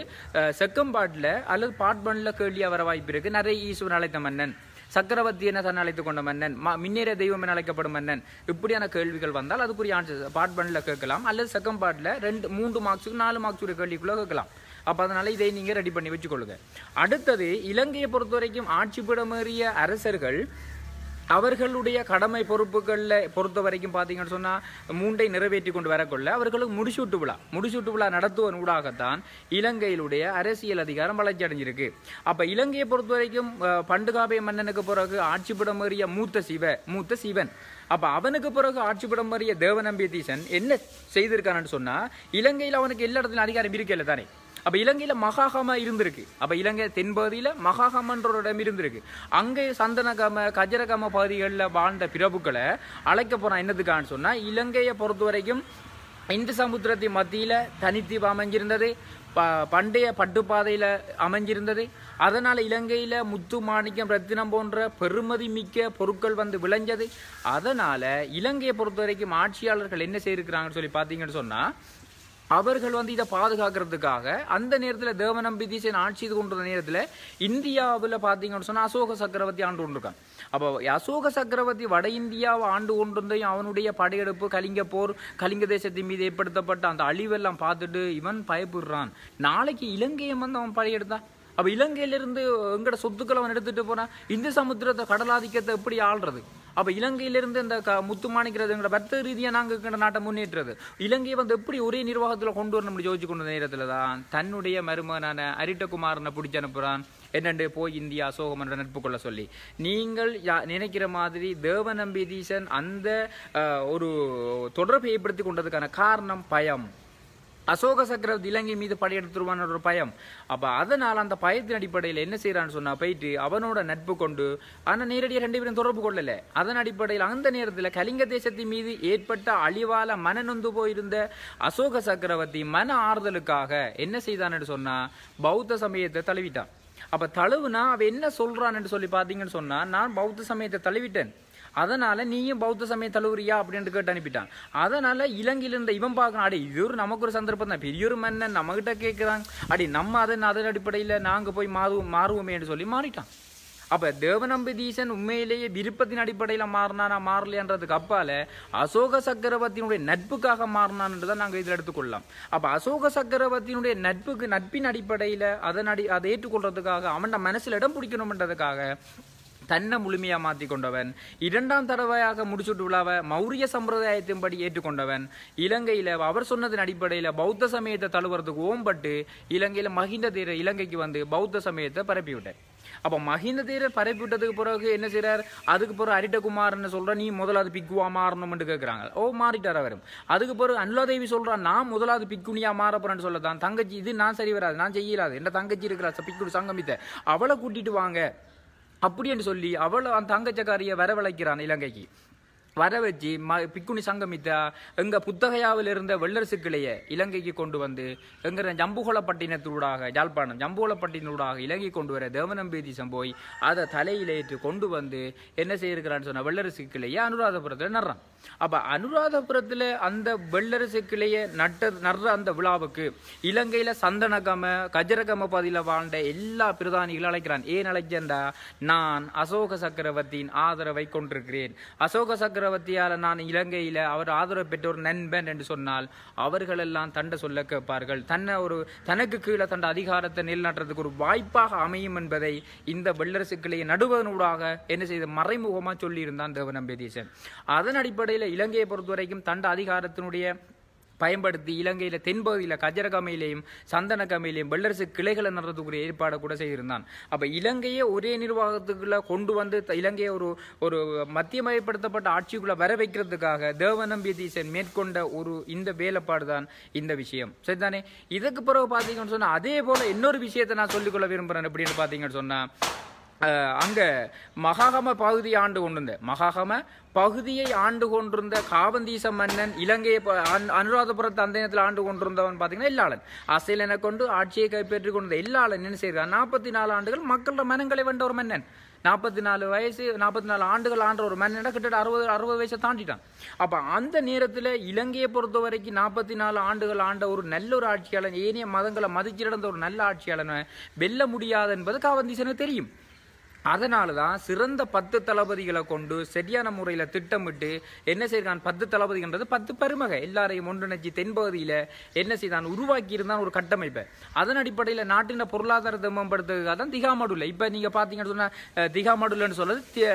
செக்கம்பாட்டில் அல்லது பாட்பனில் கேள்வியாக வர வாய்ப்பு இருக்குது நிறைய ஈஸ்வரன் அழைத்த மன்னன் சக்கரவர்த்தி என்ன தன் அழைத்து கொண்ட மன்னன் மின்னேற தெய்வம் என அழைக்கப்படும் மன்னன் இப்படியான கேள்விகள் வந்தால் அதுக்குரிய ஆன்சர் பார்ட் கேட்கலாம் அல்லது செக்கம்பாட்டில் ரெண்டு மூன்று மார்க்ஸுக்கு நாலு மார்க்ஸ் உடைய கேள்விக்குள்ளே கேட்கலாம் அப்போ அதனால் இதை நீங்கள் ரெடி பண்ணி வச்சுக்கொள்ளுங்க அடுத்தது இலங்கையை பொறுத்த வரைக்கும் ஆட்சி அரசர்கள் அவர்களுடைய கடமை பொறுப்புகளில் பொறுத்த வரைக்கும் பார்த்தீங்கன்னு சொன்னால் மூண்டை நிறைவேற்றி கொண்டு வரக்கொள்ள அவர்களுக்கு முடிசூட்டு விழா முடிசூட்டு விழா நடத்துவன் ஊடாகத்தான் இலங்கையிலுடைய அரசியல் அதிகாரம் வளர்ச்சி அடைஞ்சிருக்கு அப்போ இலங்கையை பொறுத்த வரைக்கும் பண்டுகாபே மன்னனுக்கு பிறகு ஆட்சிப்பிடம் ஏறிய மூத்த சிவ மூத்த சிவன் அப்போ அவனுக்கு பிறகு ஆட்சிப்பிடம் ஏறிய தேவநம்பிய தீசன் என்ன செய்திருக்கான்னு சொன்னால் இலங்கையில் அவனுக்கு எல்லா இடத்துலையும் அதிகாரம் இருக்கல தானே அப்போ இலங்கையில் மகாகம இருந்திருக்கு அப்போ இலங்கை தென்பகுதியில் மகாகமன்ற ஒரு இடம் இருந்திருக்கு அங்கே சந்தனகம கஜரகம பகுதிகளில் வாழ்ந்த பிரபுக்களை அழைக்க போகிறான் என்னதுக்கான்னு சொன்னால் இலங்கையை பொறுத்த வரைக்கும் இந்து சமுத்திரத்தின் மத்தியில் தனித்தீவு அமைஞ்சிருந்தது ப பண்டைய பட்டுப்பாதையில் அமைஞ்சிருந்தது அதனால் இலங்கையில் முத்து மாணிக்கம் ரத்தினம் போன்ற பெருமதி மிக்க பொருட்கள் வந்து விளைஞ்சது அதனால் இலங்கையை பொறுத்த வரைக்கும் ஆட்சியாளர்கள் என்ன செய்திருக்கிறாங்கன்னு சொல்லி பார்த்தீங்கன்னு சொன்னால் அவர்கள் வந்து இதை பாதுகாக்கிறதுக்காக அந்த நேரத்தில் தேவநம்பி தீசன் ஆட்சி செய்து கொண்டிருந்த நேரத்தில் இந்தியாவில் பார்த்தீங்கன்னு சொன்னால் அசோக சக்கரவர்த்தி ஆண்டு கொண்டிருக்கான் அப்போ அசோக சக்கரவர்த்தி வட இந்தியாவை ஆண்டு கொண்டிருந்தையும் அவனுடைய படையெடுப்பு கலிங்க போர் கலிங்க தேசத்தின் மீது ஏற்படுத்தப்பட்ட அந்த அழிவெல்லாம் பார்த்துட்டு இவன் பயப்படுறான் நாளைக்கு இலங்கையை வந்து அவன் படையெடுத்தான் அப்போ இலங்கையிலிருந்து எங்கட சொத்துக்களை அவன் எடுத்துகிட்டு போகிறான் இந்து சமுத்திரத்தை கடலாதிக்கத்தை எப்படி ஆள்றது அப்போ இலங்கையிலிருந்து இந்த க முத்துமானிக்கிறதுங்கிற வர்த்தக ரீதியாக நாங்கள் நாட்டை முன்னேற்றது இலங்கையை வந்து எப்படி ஒரே நிர்வாகத்தில் கொண்டு வரணும் ஜோதிச்சு கொண்ட நேரத்தில் தான் தன்னுடைய மருமகனான அரிட்டகுமாரனை பிடிச்சி அனுப்புறான் என்னென்று போய் இந்தியா அசோகமன்ற நட்பு கொள்ள சொல்லி நீங்கள் நினைக்கிற மாதிரி தேவநம்பி தீசன் அந்த ஒரு தொடர்பை ஏற்படுத்தி கொண்டதுக்கான காரணம் பயம் அசோக சக்கரவர்த்தி இலங்கை மீது படையெடுத்துருவான் ஒரு பயம் அப்போ அதனால் அந்த பயத்தின் அடிப்படையில் என்ன செய்கிறான்னு சொன்னால் போயிட்டு அவனோட நட்பு கொண்டு ஆனால் நேரடியாக ரெண்டு பேரும் தொடர்பு கொள்ளலை அதன் அடிப்படையில் அந்த நேரத்தில் கலிங்க தேசத்தின் மீது ஏற்பட்ட அழிவால மனநொந்து போயிருந்த அசோக சக்கரவர்த்தி மன ஆறுதலுக்காக என்ன செய்தான்னு சொன்னால் பௌத்த சமயத்தை தழுவிட்டான் அப்போ தழுவுனா அவன் என்ன சொல்கிறான்னு சொல்லி பார்த்தீங்கன்னு சொன்னால் நான் பௌத்த சமயத்தை தழுவிட்டேன் அதனால் நீயும் பௌத்த சமய தழுவுறியா அப்படின்ட்டு கேட்டு அனுப்பிட்டான் அதனால் இலங்கையில் இருந்த இவன் பார்க்கணும் அடி இது ஒரு நமக்கு ஒரு சந்தர்ப்பம் தான் பெரிய ஒரு மன்னன் கிட்ட கேட்குறாங்க அடி நம்ம அதன் அதன் அடிப்படையில் நாங்கள் போய் மாறுவோம் மாறுவோமேன்னு சொல்லி மாறிட்டான் அப்போ தேவநம்பதீசன் உண்மையிலேயே விருப்பத்தின் அடிப்படையில் மாறினானா மாறலையன்றதுக்கு அப்பால அசோக சக்கரவர்த்தியினுடைய நட்புக்காக மாறினான்றதை நாங்கள் இதில் எடுத்துக்கொள்ளலாம் அப்போ அசோக சக்கரவர்த்தியினுடைய நட்புக்கு நட்பின் அடிப்படையில் அதன் அடி அதை ஏற்றுக்கொள்றதுக்காக அவன் மனசில் இடம் பிடிக்கணும்ன்றதுக்காக தன்னை முழுமையாக மாற்றி கொண்டவன் இரண்டாம் தடவையாக முடிச்சுட்டு விழாவ மௌரிய சம்பிரதாயத்தின்படி ஏற்றுக்கொண்டவன் இலங்கையில் அவர் சொன்னதன் அடிப்படையில் பௌத்த சமயத்தை தழுவுறதுக்கு ஓம்பட்டு இலங்கையில் மஹிந்த தீர இலங்கைக்கு வந்து பௌத்த சமயத்தை பரப்பிவிட்டார் அப்போ மஹிந்த தீரர் பரப்பிவிட்டதுக்கு பிறகு என்ன செய்கிறார் அதுக்கு பிறகு அரிட்டகுமார்னு சொல்கிற நீ முதலாவது பிக்குவா மாறணும்னு கேட்குறாங்க ஓ மாறிட்டார் அவரும் அதுக்கு பிறகு அன்லாதேவி சொல்கிறா நான் முதலாவது பிக்குனியா மாற போகிறேன்னு சொல்லதான் தங்கச்சி இது நான் சரி வராது நான் செய்யலாது என்ன தங்கச்சி இருக்கிறா பிக்குடு சங்கமித்த அவளை கூட்டிட்டு வாங்க அப்படி என்று சொல்லி அவள் அந்த தங்கச்சக்காரியை வரவழைக்கிறான் இலங்கைக்கு வர வச்சு ம பிக்குனி சங்கமித்தா எங்கள் புத்தகையாவில் இருந்த வெள்ளரசு கிளையை இலங்கைக்கு கொண்டு வந்து எங்கிற ஜம்புகோளப்பட்டினத்தூடாக ஜாழ்ப்பாணம் ஜம்புகோளப்பட்டினூடாக இலங்கை கொண்டு வர தேவநம்பீதிசம் போய் அதை தலையிலேற்று கொண்டு வந்து என்ன செய்யிருக்கிறான்னு சொன்னால் வெள்ளரசு கிளையை அனுராதபுரத்தில் நடுறான் அப்போ அனுராதபுரத்தில் அந்த வெள்ளரசு கிளையை நட்ட நடுற அந்த விழாவுக்கு இலங்கையில் சந்தனகம கஜரகம பதில வாழ்ந்த எல்லா பிரதானிகளும் அழைக்கிறான் ஏன் அழைச்சேன்டா நான் அசோக சக்கரவர்த்தியின் ஆதரவை கொண்டிருக்கிறேன் அசோக சக்கரவர்த்தியால் நான் இலங்கையில் அவர் ஆதரவு பெற்ற ஒரு நண்பன் என்று சொன்னால் அவர்களெல்லாம் தண்டை சொல்ல கேட்பார்கள் தன்னை ஒரு தனக்கு கீழே தண்ட அதிகாரத்தை நிலநாட்டுறதுக்கு ஒரு வாய்ப்பாக அமையும் என்பதை இந்த வெள்ளரசு கிளையை நடுவதனூடாக என்ன செய்த மறைமுகமாக சொல்லியிருந்தான் தேவநம்பேதீசன் அதன் அடிப்படையில் முதலில் இலங்கையை பொறுத்த வரைக்கும் தண்ட அதிகாரத்தினுடைய பயன்படுத்தி இலங்கையில் தென்பகுதியில் கஜரகமையிலையும் கமையிலையும் வெள்ளரசு கிளைகளை நடத்தக்கூடிய ஏற்பாடு கூட செய்திருந்தான் அப்போ இலங்கையை ஒரே நிர்வாகத்துக்குள்ள கொண்டு வந்து இலங்கையை ஒரு ஒரு மத்தியமயப்படுத்தப்பட்ட ஆட்சிக்குள்ளே வர வைக்கிறதுக்காக தேவநம்பி தீசன் மேற்கொண்ட ஒரு இந்த வேலைப்பாடு தான் இந்த விஷயம் சரிதானே இதுக்கு பிறகு பார்த்தீங்கன்னு சொன்னால் அதே போல் இன்னொரு விஷயத்தை நான் சொல்லிக்கொள்ள விரும்புகிறேன் எப்படின்னு பார்த்தீங்கன்னு சொன்னால் அங்கே மகாகம பகுதி ஆண்டு கொண்டிருந்த மகாகம பகுதியை ஆண்டு கொண்டிருந்த காவந்தீச மன்னன் இலங்கையை அனுராதபுரத்து அந்த நேரத்தில் ஆண்டு கொண்டிருந்தவன் பார்த்தீங்கன்னா எல்லாளன் அசைலனை கொண்டு ஆட்சியை கைப்பற்றி கொண்டிருந்த இல்லாளன் என்ன செய்கிறார் நாற்பத்தி நாலு ஆண்டுகள் மக்களோட மனங்களை வென்ற ஒரு மன்னன் நாற்பத்தி நாலு வயசு நாற்பத்தி நாலு ஆண்டுகள் ஆண்ட ஒரு மன்னனை கிட்டத்தட்ட அறுபது அறுபது வயசை தாண்டிட்டான் அப்போ அந்த நேரத்தில் இலங்கையை பொறுத்த வரைக்கும் நாற்பத்தி நாலு ஆண்டுகள் ஆண்ட ஒரு நல்ல ஒரு ஆட்சியாளன் ஏனைய மதங்களை மதிச்சு நடந்த ஒரு நல்ல ஆட்சியாளனை வெல்ல முடியாது என்பது காவந்தீசனுக்கு தெரியும் அதனால தான் சிறந்த பத்து தளபதிகளை கொண்டு சரியான முறையில் திட்டமிட்டு என்ன செய்கிறான் பத்து தளபதிகன்றது பத்து பெருமகை எல்லாரையும் ஒன்றிணைச்சி தென்பகுதியில் என்ன செய்தான் உருவாக்கி இருந்தான் ஒரு கட்டமைப்பை அதன் அடிப்படையில் நாட்டின பொருளாதாரத்தை மேம்படுத்துறதுக்காக தான் திகாமடுல இப்போ நீங்கள் பார்த்தீங்கன்னு சொன்னால் திகாமடுலன்னு சொல்கிறது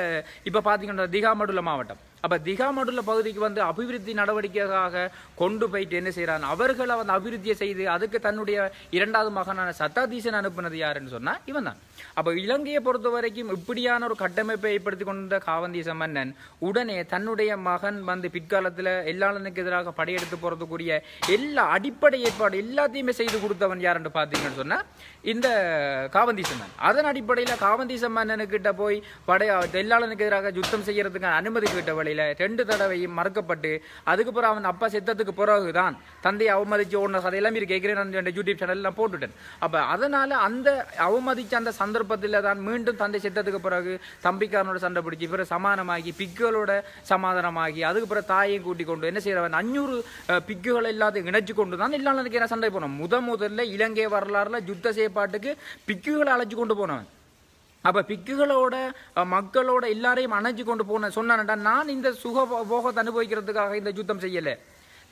இப்போ பார்த்தீங்கன்னா திகாமடுல மாவட்டம் அப்போ திகாமடுள்ள பகுதிக்கு வந்து அபிவிருத்தி நடவடிக்கைக்காக கொண்டு போயிட்டு என்ன செய்கிறான் அவர்களை வந்து அபிவிருத்தியை செய்து அதுக்கு தன்னுடைய இரண்டாவது மகனான சத்தாதீசன் அனுப்புனது யாருன்னு சொன்னால் இவன் தான் அப்போ இலங்கையை பொறுத்த வரைக்கும் இப்படியான ஒரு கட்டமைப்பை ஏற்படுத்தி கொண்ட காவந்தீச மன்னன் உடனே தன்னுடைய மகன் வந்து பிற்காலத்தில் எல்லாளனுக்கு எதிராக படையெடுத்து போகிறதுக்குரிய எல்லா அடிப்படை ஏற்பாடு எல்லாத்தையுமே செய்து கொடுத்தவன் யாருன்னு பார்த்தீங்கன்னு சொன்னால் இந்த காவந்தீச மன்னன் அதன் அடிப்படையில் காவந்தீச மன்னனுக்கிட்ட போய் படை எல்லாளனுக்கு எதிராக யுத்தம் செய்யறதுக்கான அனுமதி கேட்டவளை வழியில் ரெண்டு தடவையும் மறுக்கப்பட்டு அதுக்கப்புறம் அவன் அப்பா சித்தத்துக்கு பிறகு தான் தந்தையை அவமதிச்சு ஓடின சதை எல்லாமே கேட்குறேன் என் யூடியூப் சேனலில் நான் போட்டுட்டேன் அப்போ அதனால் அந்த அவமதிச்ச அந்த சந்தர்ப்பத்தில் தான் மீண்டும் தந்தை சித்தத்துக்கு பிறகு தம்பிக்காரனோட சண்டை பிடிச்சி பிறகு சமானமாகி பிக்குகளோட சமாதானமாகி அதுக்கப்புறம் தாயையும் கூட்டி கொண்டு என்ன செய்கிறவன் அஞ்சூறு பிக்குகள் எல்லாத்தையும் இணைச்சு கொண்டு தான் இல்லாமல் சண்டை போனோம் முத முதல்ல இலங்கை வரலாறுல யுத்த செய்யப்பாட்டுக்கு பிக்குகளை அழைச்சி கொண்டு போனவன் அப்போ பிக்குகளோட மக்களோட எல்லாரையும் அணைஞ்சு கொண்டு போன சொன்னான்டா நான் இந்த சுக போகத்தை அனுபவிக்கிறதுக்காக இந்த யுத்தம் செய்யலை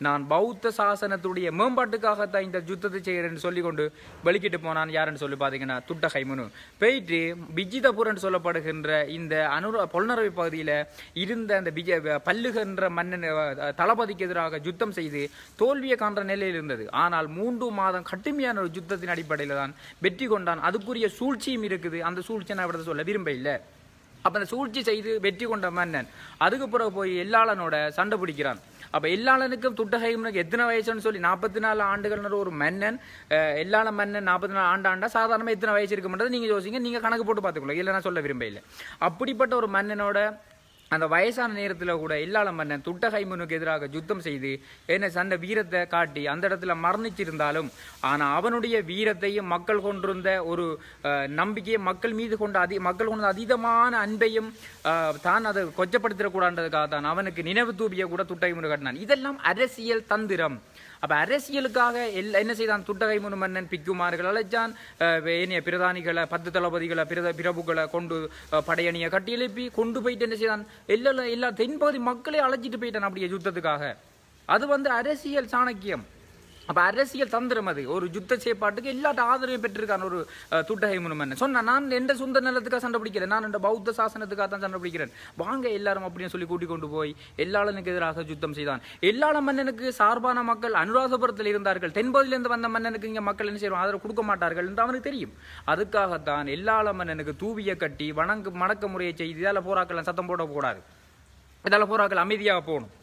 நான் பௌத்த சாசனத்துடைய மேம்பாட்டுக்காகத்தான் இந்த யுத்தத்தை செய்கிறேன்னு சொல்லி கொண்டு வலிக்கிட்டு போனான் யாருன்னு சொல்லி பார்த்தீங்கன்னா துட்ட ஹைமனு போயிட்டு பிஜிதபுரன் சொல்லப்படுகின்ற இந்த அனுர பொல்நரவை பகுதியில் இருந்த அந்த பிஜ பல்லுகின்ற மன்னன் தளபதிக்கு எதிராக யுத்தம் செய்து தோல்வியை காண்ற நிலையில் இருந்தது ஆனால் மூன்று மாதம் கட்டுமையான ஒரு யுத்தத்தின் அடிப்படையில் தான் வெற்றி கொண்டான் அதுக்குரிய சூழ்ச்சியும் இருக்குது அந்த சூழ்ச்சியை நான் அவரது சொல்ல விரும்ப இல்லை அப்போ அந்த சூழ்ச்சி செய்து வெற்றி கொண்ட மன்னன் அதுக்கு பிறகு போய் எல்லாளனோட சண்டை பிடிக்கிறான் அப்போ எல்லாளனுக்கும் துட்டகைம்னுக்கு எத்தனை வயசுன்னு சொல்லி நாற்பத்தி நாலு ஆண்டுகள்னு ஒரு மன்னன் எல்லா மன்னன் நாற்பத்தி நாலு ஆண்டு ஆண்டா சாதாரணமாக எத்தனை வயசு இருக்கும்ன்றது நீங்கள் யோசிங்க நீங்கள் கணக்கு போட்டு பார்த்துக்கலாம் இல்லை நான் சொல்ல விரும்பல அப்படிப்பட்ட ஒரு மன்னனோட அந்த வயசான நேரத்தில் கூட இல்லாத மன்னன் துட்டகைமனுக்கு எதிராக யுத்தம் செய்து என்ன சந்த வீரத்தை காட்டி அந்த இடத்துல மரணிச்சிருந்தாலும் ஆனால் அவனுடைய வீரத்தையும் மக்கள் கொண்டிருந்த ஒரு நம்பிக்கையை மக்கள் மீது கொண்ட அதி மக்கள் கொண்ட அதீதமான அன்பையும் தான் அதை கொச்சப்படுத்திடக்கூடாதுக்காக தான் அவனுக்கு நினைவு தூபியை கூட துட்டகைமனு கட்டினான் இதெல்லாம் அரசியல் தந்திரம் அப்போ அரசியலுக்காக எல் என்ன செய்தான் துட்டகை முனு மன்னன் பிக்குமார்கள் அழைச்சான் ஏனைய பிரதானிகளை பத்து தளபதிகளை பிரத பிரபுக்களை கொண்டு படையணியை கட்டி எழுப்பி கொண்டு போயிட்டு என்ன செய்தான் எல்லா எல்லா தென்பகுதி மக்களையும் அழைச்சிட்டு போயிட்டான் அப்படியே யுத்தத்துக்காக அது வந்து அரசியல் சாணக்கியம் அப்போ அரசியல் தந்திரம் அது ஒரு யுத்த செயற்பாட்டுக்கு எல்லாத்த ஆதரவையும் பெற்றிருக்கான் ஒரு துட்டகை முனுமன் சொன்ன நான் எந்த சொந்த நிலத்துக்காக சண்டை பிடிக்கிறேன் நான் என்ற பௌத்த சாசனத்துக்காக தான் சண்டை பிடிக்கிறேன் வாங்க எல்லாரும் அப்படின்னு சொல்லி கூட்டிக் கொண்டு போய் எல்லாளனுக்கு எதிராக யுத்தம் செய்தான் எல்லாள மன்னனுக்கு சார்பான மக்கள் அனுராதபுரத்தில் இருந்தார்கள் தென்பகுதியிலிருந்து வந்த மன்னனுக்கு இங்கே மக்கள் என்ன செய்வோம் ஆதரவு கொடுக்க மாட்டார்கள் என்று அவனுக்கு தெரியும் அதுக்காகத்தான் எல்லாள மன்னனுக்கு தூவியை கட்டி வணங்கு மணக்க முறையை செய்து இதால் போராக்கெல்லாம் சத்தம் போடக்கூடாது இதால் போராக்கள் அமைதியாக போகணும்